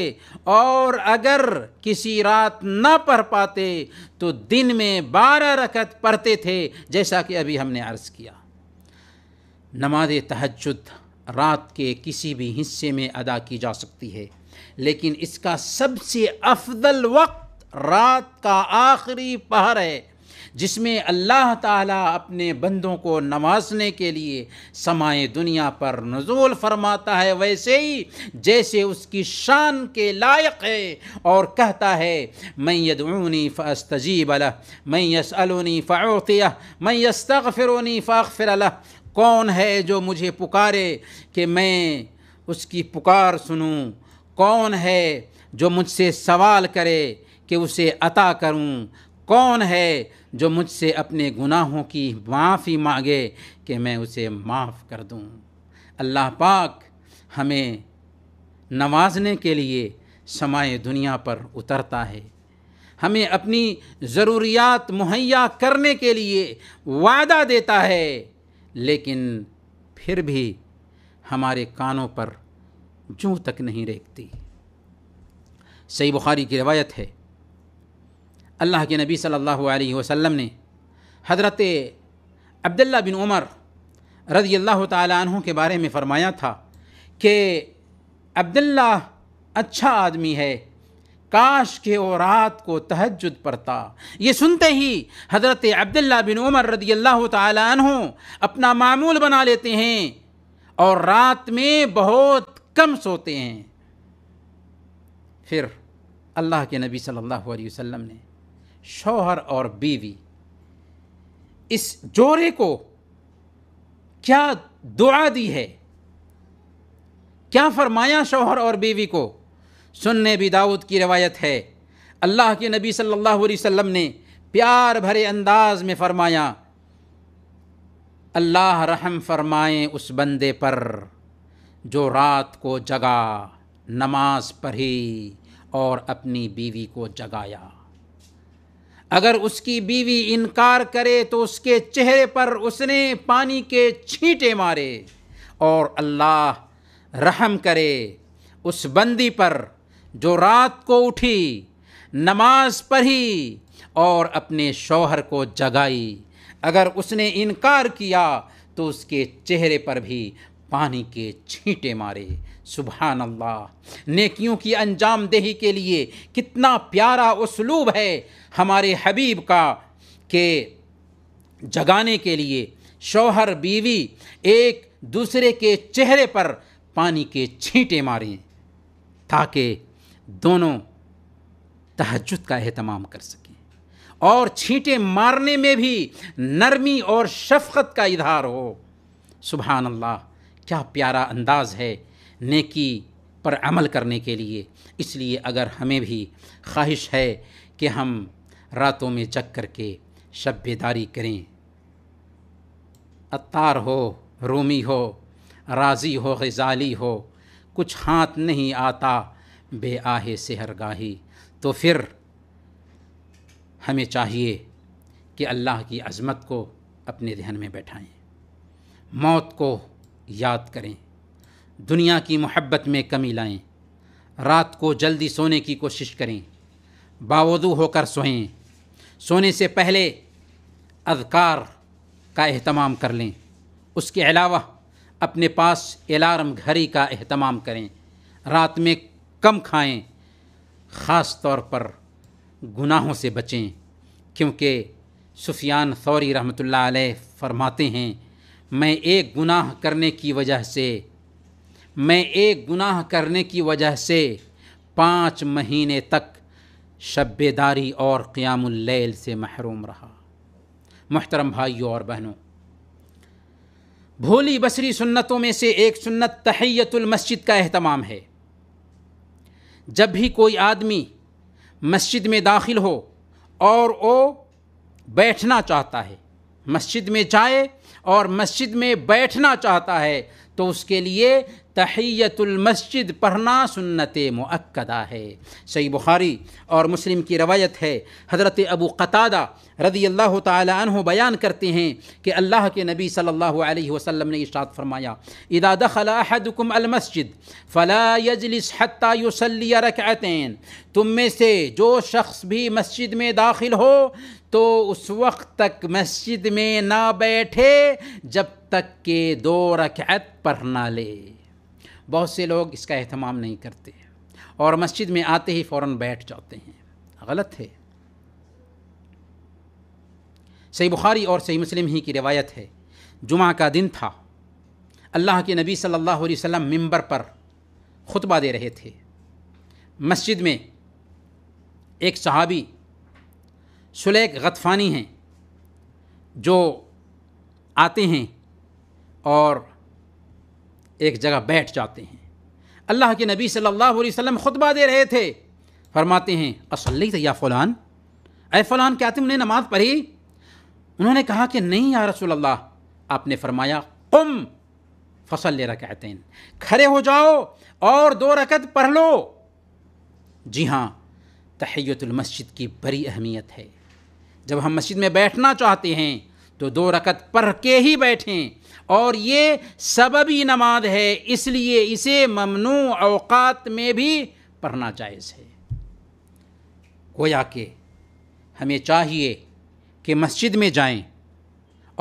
A: اور اگر کسی رات نہ پڑھ پاتے تو دن میں بارہ رکعت پڑھتے تھے جیسا کہ ابھی ہم نے عرض کیا نماز تہجد رات کے کسی بھی حصے میں ادا کی جا سکتی ہے لیکن اس کا سب سے افضل وقت رات کا آخری پہر ہے جس میں اللہ تعالیٰ اپنے بندوں کو نوازنے کے لیے سمائے دنیا پر نزول فرماتا ہے ویسے ہی جیسے اس کی شان کے لائق ہے اور کہتا ہے میں یدعونی فاستجیب لہ میں یسألونی فاعطیہ میں یستغفرونی فاغفر لہ کون ہے جو مجھے پکارے کہ میں اس کی پکار سنوں کون ہے جو مجھ سے سوال کرے کہ اسے عطا کروں کون ہے جو مجھ سے اپنے گناہوں کی معافی مانگے کہ میں اسے معاف کر دوں اللہ پاک ہمیں نوازنے کے لیے سمائے دنیا پر اترتا ہے ہمیں اپنی ضروریات مہیا کرنے کے لیے وعدہ دیتا ہے لیکن پھر بھی ہمارے کانوں پر جوں تک نہیں ریکتی صحیح بخاری کی روایت ہے اللہ کے نبی صلی اللہ علیہ وسلم نے حضرت عبداللہ بن عمر رضی اللہ تعالیٰ عنہ کے بارے میں فرمایا تھا کہ عبداللہ اچھا آدمی ہے کاش کے اور رات کو تہجد پرتا یہ سنتے ہی حضرت عبداللہ بن عمر رضی اللہ تعالیٰ عنہ اپنا معمول بنا لیتے ہیں اور رات میں بہت کم سوتے ہیں پھر اللہ کے نبی صلی اللہ علیہ وسلم نے شوہر اور بیوی اس جوڑے کو کیا دعا دی ہے کیا فرمایا شوہر اور بیوی کو سننے بھی داؤت کی روایت ہے اللہ کے نبی صلی اللہ علیہ وسلم نے پیار بھرے انداز میں فرمایا اللہ رحم فرمائے اس بندے پر جو رات کو جگا نماز پڑھی اور اپنی بیوی کو جگایا اگر اس کی بیوی انکار کرے تو اس کے چہرے پر اس نے پانی کے چھینٹے مارے اور اللہ رحم کرے اس بندی پر جو رات کو اٹھی نماز پڑھی اور اپنے شوہر کو جگائی اگر اس نے انکار کیا تو اس کے چہرے پر بھی پانی کے چھینٹے مارے سبحان اللہ نیکیوں کی انجام دہی کے لیے کتنا پیارا اسلوب ہے ہمارے حبیب کا کہ جگانے کے لیے شوہر بیوی ایک دوسرے کے چہرے پر پانی کے چھینٹے ماریں تاکہ دونوں تہجد کا اہتمام کر سکیں اور چھینٹے مارنے میں بھی نرمی اور شفقت کا اظہار ہو سبحان اللہ کیا پیارا انداز ہے نیکی پر عمل کرنے کے لیے اس لیے اگر ہمیں بھی خواہش ہے کہ ہم راتوں میں چک کر کے شب بیداری کریں اتار ہو رومی ہو راضی ہو غزالی ہو کچھ ہاتھ نہیں آتا بے آہ سحر گاہی تو پھر ہمیں چاہیے کہ اللہ کی عظمت کو اپنے ذہن میں بیٹھائیں موت کو یاد کریں دنیا کی محبت میں کمی لائیں رات کو جلدی سونے کی کوشش کریں باوضو ہو کر سوئیں سونے سے پہلے اذکار کا اہتمام کر لیں اس کے علاوہ اپنے پاس الارم گھڑی کا اہتمام کریں رات میں کم کھائیں خاص طور پر گناہوں سے بچیں کیونکہ سفیان ثوری رحمۃ اللہ علیہ فرماتے ہیں میں ایک گناہ کرنے کی وجہ سے میں ایک گناہ کرنے کی وجہ سے پانچ مہینے تک شب داری اور قیام اللیل سے محروم رہا محترم بھائیوں اور بہنوں بھولی بصری سنتوں میں سے ایک سنت تحیت المسجد کا اہتمام ہے جب بھی کوئی آدمی مسجد میں داخل ہو اور او بیٹھنا چاہتا ہے مسجد میں جائے اور مسجد میں بیٹھنا چاہتا ہے تو اس کے لیے تحیت المسجد پڑھنا سنت مؤکدہ ہے صحیح بخاری اور مسلم کی روایت ہے حضرت ابو قطادہ رضی اللہ تعالی عنہ بیان کرتے ہیں کہ اللہ کے نبی صلی اللہ علیہ وسلم نے اشارت فرمایا اذا دخل احدکم المسجد فلا حتى وسلی رکعتین تم میں سے جو شخص بھی مسجد میں داخل ہو تو اس وقت تک مسجد میں نہ بیٹھے جب تک کہ دو رکعت پڑھنا لے بہت سے لوگ اس کا اہتمام نہیں کرتے اور مسجد میں آتے ہی فوراً بیٹھ جاتے ہیں غلط ہے صحیح بخاری اور صحیح مسلم ہی کی روایت ہے جمعہ کا دن تھا اللہ کے نبی صلی اللہ علیہ وسلم ممبر پر خطبہ دے رہے تھے مسجد میں ایک صحابی سلیک غطفانی ہیں جو آتے ہیں اور ایک جگہ بیٹھ جاتے ہیں اللہ کے نبی صلی اللہ علیہ وسلم خطبہ دے رہے تھے فرماتے ہیں یا فلان اے فلان کیا تم نے نماز پڑھی انہوں نے کہا کہ نہیں یا رسول اللہ آپ نے فرمایا قم فصل لے رہا کہتے ہیں کھڑے ہو جاؤ اور دو رکت پڑھ لو جی ہاں تحیت المسجد کی بڑی اہمیت ہے جب ہم مسجد میں بیٹھنا چاہتے ہیں تو دو رکت پڑھ کے ہی بیٹھیں اور یہ سببی نماز ہے اس لیے اسے ممنوع اوقات میں بھی پڑھنا جائز ہے گویا کہ ہمیں چاہیے کہ مسجد میں جائیں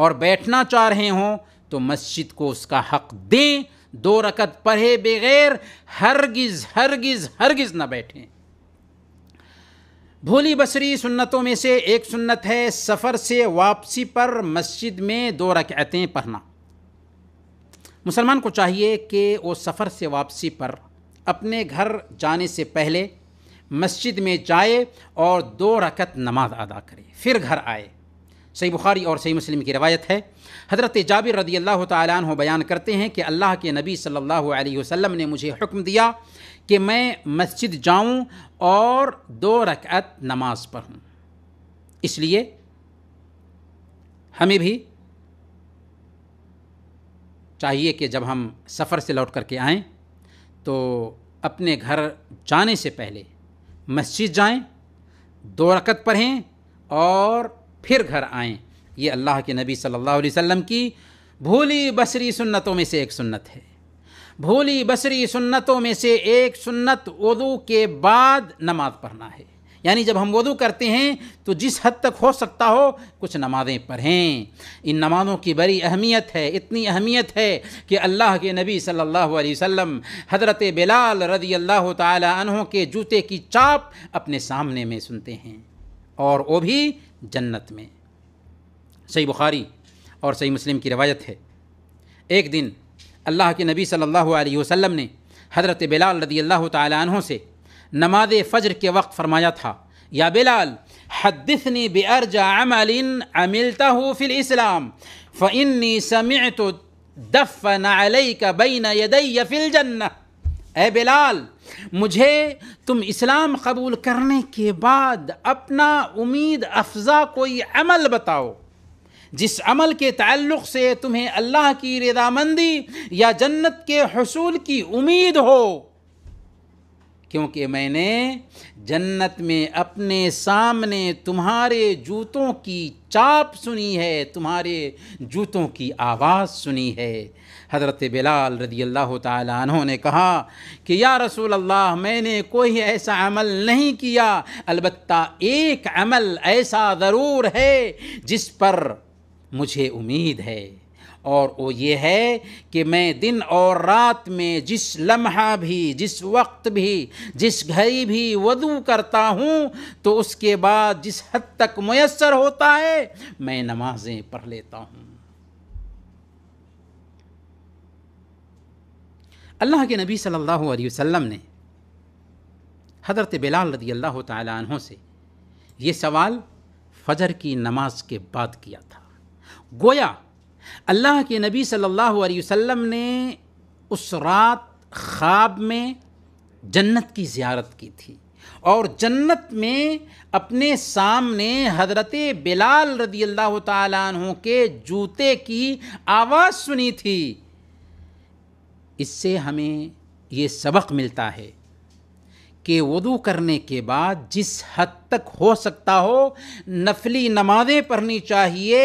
A: اور بیٹھنا چاہ رہے ہوں تو مسجد کو اس کا حق دیں دو رکت پڑھے بغیر ہرگز ہرگز ہرگز نہ بیٹھیں بھولی بصری سنتوں میں سے ایک سنت ہے سفر سے واپسی پر مسجد میں دو رکعتیں پڑھنا مسلمان کو چاہیے کہ وہ سفر سے واپسی پر اپنے گھر جانے سے پہلے مسجد میں جائے اور دو رکت نماز ادا کرے پھر گھر آئے صحیح بخاری اور صحیح مسلم کی روایت ہے حضرت جابر رضی اللہ تعالیٰ عنہ بیان کرتے ہیں کہ اللہ کے نبی صلی اللہ علیہ وسلم نے مجھے حکم دیا کہ میں مسجد جاؤں اور دو رکعت نماز پڑھوں اس لیے ہمیں بھی چاہیے کہ جب ہم سفر سے لوٹ کر کے آئیں تو اپنے گھر جانے سے پہلے مسجد جائیں دو رکت پڑھیں اور پھر گھر آئیں یہ اللہ کے نبی صلی اللہ علیہ وسلم کی بھولی بصری سنتوں میں سے ایک سنت ہے بھولی بصری سنتوں میں سے ایک سنت اردو کے بعد نماز پڑھنا ہے یعنی جب ہم وضو کرتے ہیں تو جس حد تک ہو سکتا ہو کچھ نمازیں پڑھیں ان نمازوں کی بڑی اہمیت ہے اتنی اہمیت ہے کہ اللہ کے نبی صلی اللہ علیہ وسلم حضرت بلال رضی اللہ تعالی عنہ کے جوتے کی چاپ اپنے سامنے میں سنتے ہیں اور وہ بھی جنت میں صحیح بخاری اور صحیح مسلم کی روایت ہے ایک دن اللہ کے نبی صلی اللہ علیہ وسلم نے حضرت بلال رضی اللہ تعالی عنہ سے نماز فجر کے وقت فرمایا تھا یا بلال حدثنی بارجا عمل عملته فی الاسلام فانی سمعت دفن علیک بین یدی فی الجنہ اے بلال مجھے تم اسلام قبول کرنے کے بعد اپنا امید افزا کوئی عمل بتاؤ جس عمل کے تعلق سے تمہیں اللہ کی رضا مندی یا جنت کے حصول کی امید ہو کیونکہ میں نے جنت میں اپنے سامنے تمہارے جوتوں کی چاپ سنی ہے تمہارے جوتوں کی آواز سنی ہے حضرت بلال رضی اللہ تعالیٰ عنہ نے کہا کہ یا رسول اللہ میں نے کوئی ایسا عمل نہیں کیا البتہ ایک عمل ایسا ضرور ہے جس پر مجھے امید ہے اور وہ یہ ہے کہ میں دن اور رات میں جس لمحہ بھی جس وقت بھی جس گھئی بھی وضو کرتا ہوں تو اس کے بعد جس حد تک میسر ہوتا ہے میں نمازیں پڑھ لیتا ہوں اللہ کے نبی صلی اللہ علیہ وسلم نے حضرت بلال رضی اللہ تعالیٰ عنہ سے یہ سوال فجر کی نماز کے بعد کیا تھا گویا اللہ کے نبی صلی اللہ علیہ وسلم نے اس رات خواب میں جنت کی زیارت کی تھی اور جنت میں اپنے سامنے حضرت بلال رضی اللہ تعالیٰ عنہ کے جوتے کی آواز سنی تھی اس سے ہمیں یہ سبق ملتا ہے کہ وضو کرنے کے بعد جس حد تک ہو سکتا ہو نفلی نمازیں پڑھنی چاہیے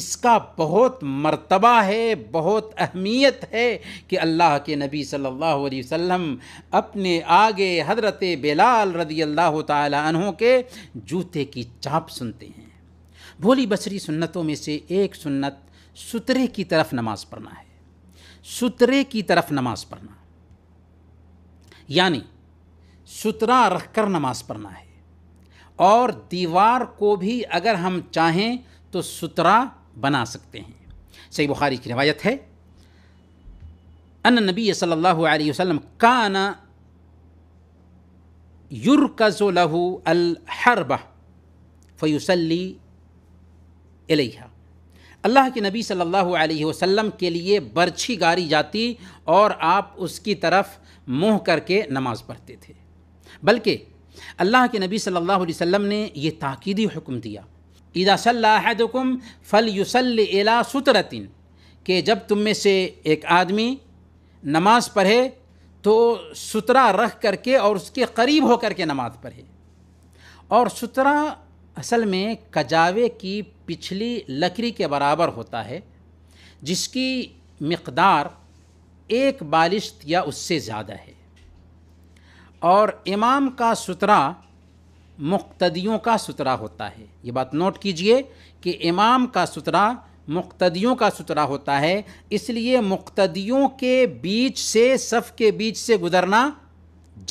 A: اس کا بہت مرتبہ ہے بہت اہمیت ہے کہ اللہ کے نبی صلی اللہ علیہ وسلم اپنے آگے حضرت بلال رضی اللہ تعالی عنہ کے جوتے کی چاپ سنتے ہیں بھولی بصری سنتوں میں سے ایک سنت سترے کی طرف نماز پڑھنا ہے سترے کی طرف نماز پڑھنا یعنی سترا رکھ کر نماز پڑھنا ہے اور دیوار کو بھی اگر ہم چاہیں تو سترا بنا سکتے ہیں صحیح بخاری کی روایت ہے ان نبی صلی اللہ علیہ وسلم کان یرکز یور کز و لہو الحربہ فیوسلی علیہ اللہ کے نبی صلی اللہ علیہ وسلم کے لیے برچھی گاری جاتی اور آپ اس کی طرف منہ کر کے نماز پڑھتے تھے بلکہ اللہ کے نبی صلی اللہ علیہ وسلم نے یہ تاکیدی حکم دیا ادا صلی اللہ عیدم فل یوسلتر کہ جب تم میں سے ایک آدمی نماز پڑھے تو سترا رکھ کر کے اور اس کے قریب ہو کر کے نماز پڑھے اور سترا اصل میں کجاوے کی پچھلی لکڑی کے برابر ہوتا ہے جس کی مقدار ایک بالشت یا اس سے زیادہ ہے اور امام کا سترا مقتدیوں کا سترا ہوتا ہے یہ بات نوٹ کیجئے کہ امام کا سترا مقتدیوں کا سترا ہوتا ہے اس لیے مقتدیوں کے بیچ سے صف کے بیچ سے گزرنا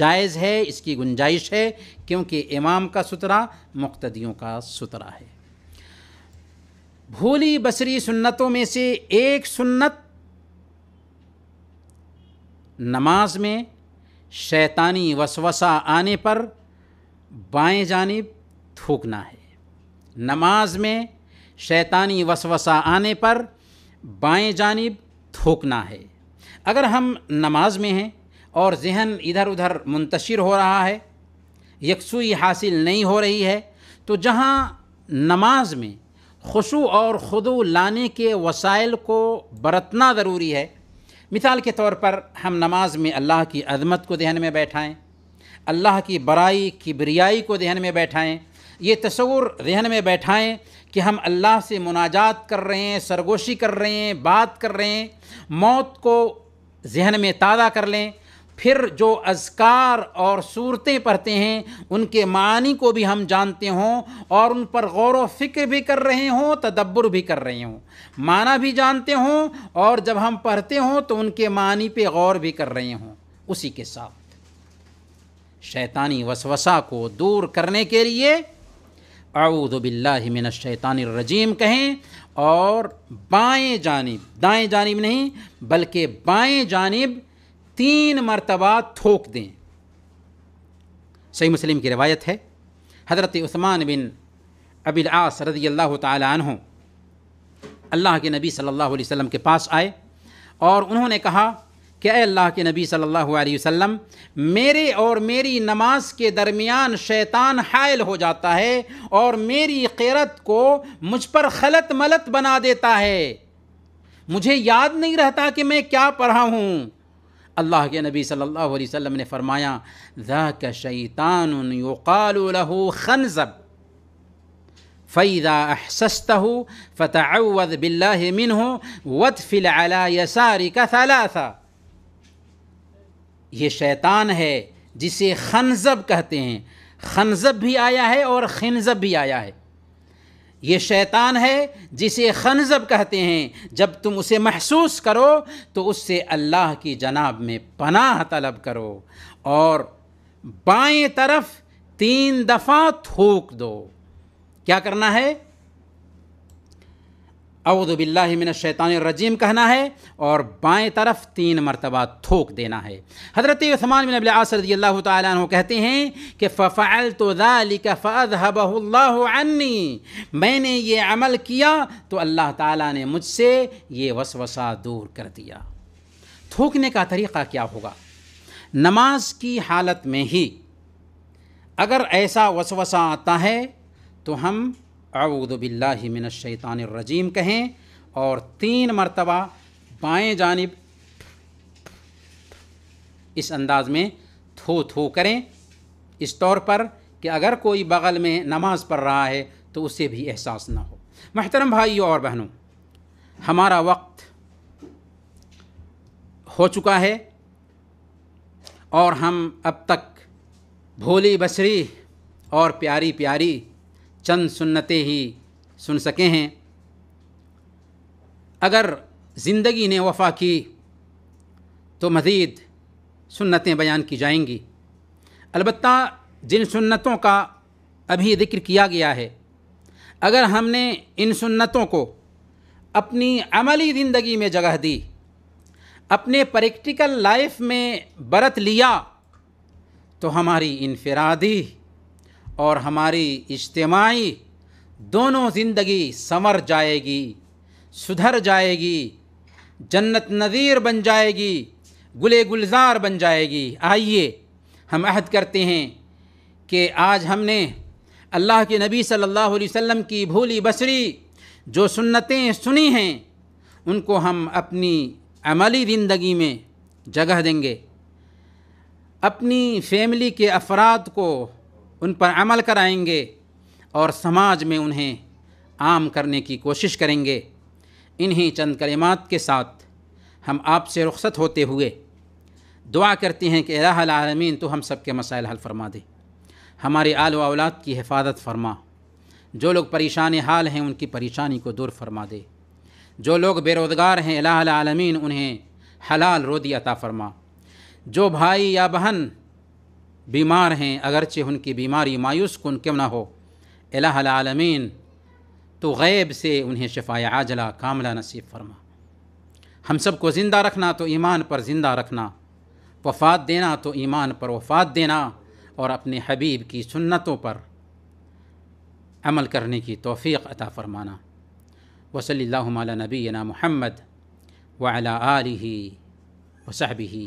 A: جائز ہے اس کی گنجائش ہے کیونکہ امام کا سترا مقتدیوں کا سترا ہے بھولی بصری سنتوں میں سے ایک سنت نماز میں شیطانی وسوسہ آنے پر بائیں جانب تھوکنا ہے نماز میں شیطانی وسوسہ آنے پر بائیں جانب تھوکنا ہے اگر ہم نماز میں ہیں اور ذہن ادھر ادھر منتشر ہو رہا ہے یکسوئی حاصل نہیں ہو رہی ہے تو جہاں نماز میں خشو اور خدو لانے کے وسائل کو برتنا ضروری ہے مثال کے طور پر ہم نماز میں اللہ کی عظمت کو ذہن میں بیٹھائیں اللہ کی برائی کبریائی کو ذہن میں بیٹھائیں یہ تصور ذہن میں بیٹھائیں کہ ہم اللہ سے مناجات کر رہے ہیں سرگوشی کر رہے ہیں بات کر رہے ہیں موت کو ذہن میں تازہ کر لیں پھر جو اذکار اور صورتیں پڑھتے ہیں ان کے معنی کو بھی ہم جانتے ہوں اور ان پر غور و فکر بھی کر رہے ہوں تدبر بھی کر رہے ہوں معنی بھی جانتے ہوں اور جب ہم پڑھتے ہوں تو ان کے معنی پہ غور بھی کر رہے ہوں اسی کے ساتھ شیطانی وسوسہ کو دور کرنے کے لیے اعوذ باللہ من الشیطان الرجیم کہیں اور بائیں جانب دائیں جانب نہیں بلکہ بائیں جانب تین مرتبہ تھوک دیں صحیح مسلم کی روایت ہے حضرت عثمان بن العاص رضی اللہ تعالی عنہ اللہ کے نبی صلی اللہ علیہ وسلم کے پاس آئے اور انہوں نے کہا کہ اے اللہ کے نبی صلی اللہ علیہ وسلم میرے اور میری نماز کے درمیان شیطان حائل ہو جاتا ہے اور میری قیرت کو مجھ پر خلط ملت بنا دیتا ہے مجھے یاد نہیں رہتا کہ میں کیا پڑھا ہوں اللہ کے نبی صلی اللہ علیہ وسلم نے فرمایا ذاک شیطان یقال له خنزب فَإِذَا أَحْسَسْتَهُ فَتَعَوَّذْ بِاللَّهِ مِنْهُ وَدْفِلْ عَلَى يَسَارِكَ ثَلَاثَ یہ شیطان ہے جسے خنزب کہتے ہیں خنزب بھی آیا ہے اور خنزب بھی آیا ہے یہ شیطان ہے جسے خنزب کہتے ہیں جب تم اسے محسوس کرو تو اس سے اللہ کی جناب میں پناہ طلب کرو اور بائیں طرف تین دفعہ تھوک دو کیا کرنا ہے اعوذ باللہ من الشیطان الرجیم کہنا ہے اور بائیں طرف تین مرتبہ تھوک دینا ہے حضرت عثمان بن السمان رضی اللہ تعالیٰ عنہ کہتے ہیں کہ ففعلت ذلک فاذهبه اللہ عنی میں نے یہ عمل کیا تو اللہ تعالیٰ نے مجھ سے یہ وسوسہ دور کر دیا تھوکنے کا طریقہ کیا ہوگا نماز کی حالت میں ہی اگر ایسا وسوسہ آتا ہے تو ہم اعوذ باللہ من الشیطان الرجیم کہیں اور تین مرتبہ بائیں جانب اس انداز میں تھو تھو کریں اس طور پر کہ اگر کوئی بغل میں نماز پڑھ رہا ہے تو اسے بھی احساس نہ ہو محترم بھائی اور بہنوں ہمارا وقت ہو چکا ہے اور ہم اب تک بھولی بصری اور پیاری پیاری چند سنتیں ہی سن سکے ہیں اگر زندگی نے وفا کی تو مزید سنتیں بیان کی جائیں گی البتہ جن سنتوں کا ابھی ذکر کیا گیا ہے اگر ہم نے ان سنتوں کو اپنی عملی زندگی میں جگہ دی اپنے پریکٹیکل لائف میں برت لیا تو ہماری انفرادی اور ہماری اجتماعی دونوں زندگی سمر جائے گی سدھر جائے گی جنت نظیر بن جائے گی گلے گلزار بن جائے گی آئیے ہم عہد کرتے ہیں کہ آج ہم نے اللہ کے نبی صلی اللہ علیہ وسلم کی بھولی بصری جو سنتیں سنی ہیں ان کو ہم اپنی عملی زندگی میں جگہ دیں گے اپنی فیملی کے افراد کو ان پر عمل کرائیں گے اور سماج میں انہیں عام کرنے کی کوشش کریں گے انہی چند کلمات کے ساتھ ہم آپ سے رخصت ہوتے ہوئے دعا کرتی ہیں کہ الہ العالمین تو ہم سب کے مسائل حل فرما دے ہماری آل و اولاد کی حفاظت فرما جو لوگ پریشان حال ہیں ان کی پریشانی کو دور فرما دے جو لوگ بے روزگار ہیں الہ العالمین انہیں حلال رودی عطا فرما جو بھائی یا بہن بیمار ہیں اگرچہ ان کی بیماری مایوس کن کیوں نہ ہو الہ العالمین تو غیب سے انہیں شفاء عاجلہ کاملہ نصیب فرما ہم سب کو زندہ رکھنا تو ایمان پر زندہ رکھنا وفات دینا تو ایمان پر وفات دینا اور اپنے حبیب کی سنتوں پر عمل کرنے کی توفیق عطا فرمانا وصلی اللہ مالا نبی محمد ولا آلہ و صحبی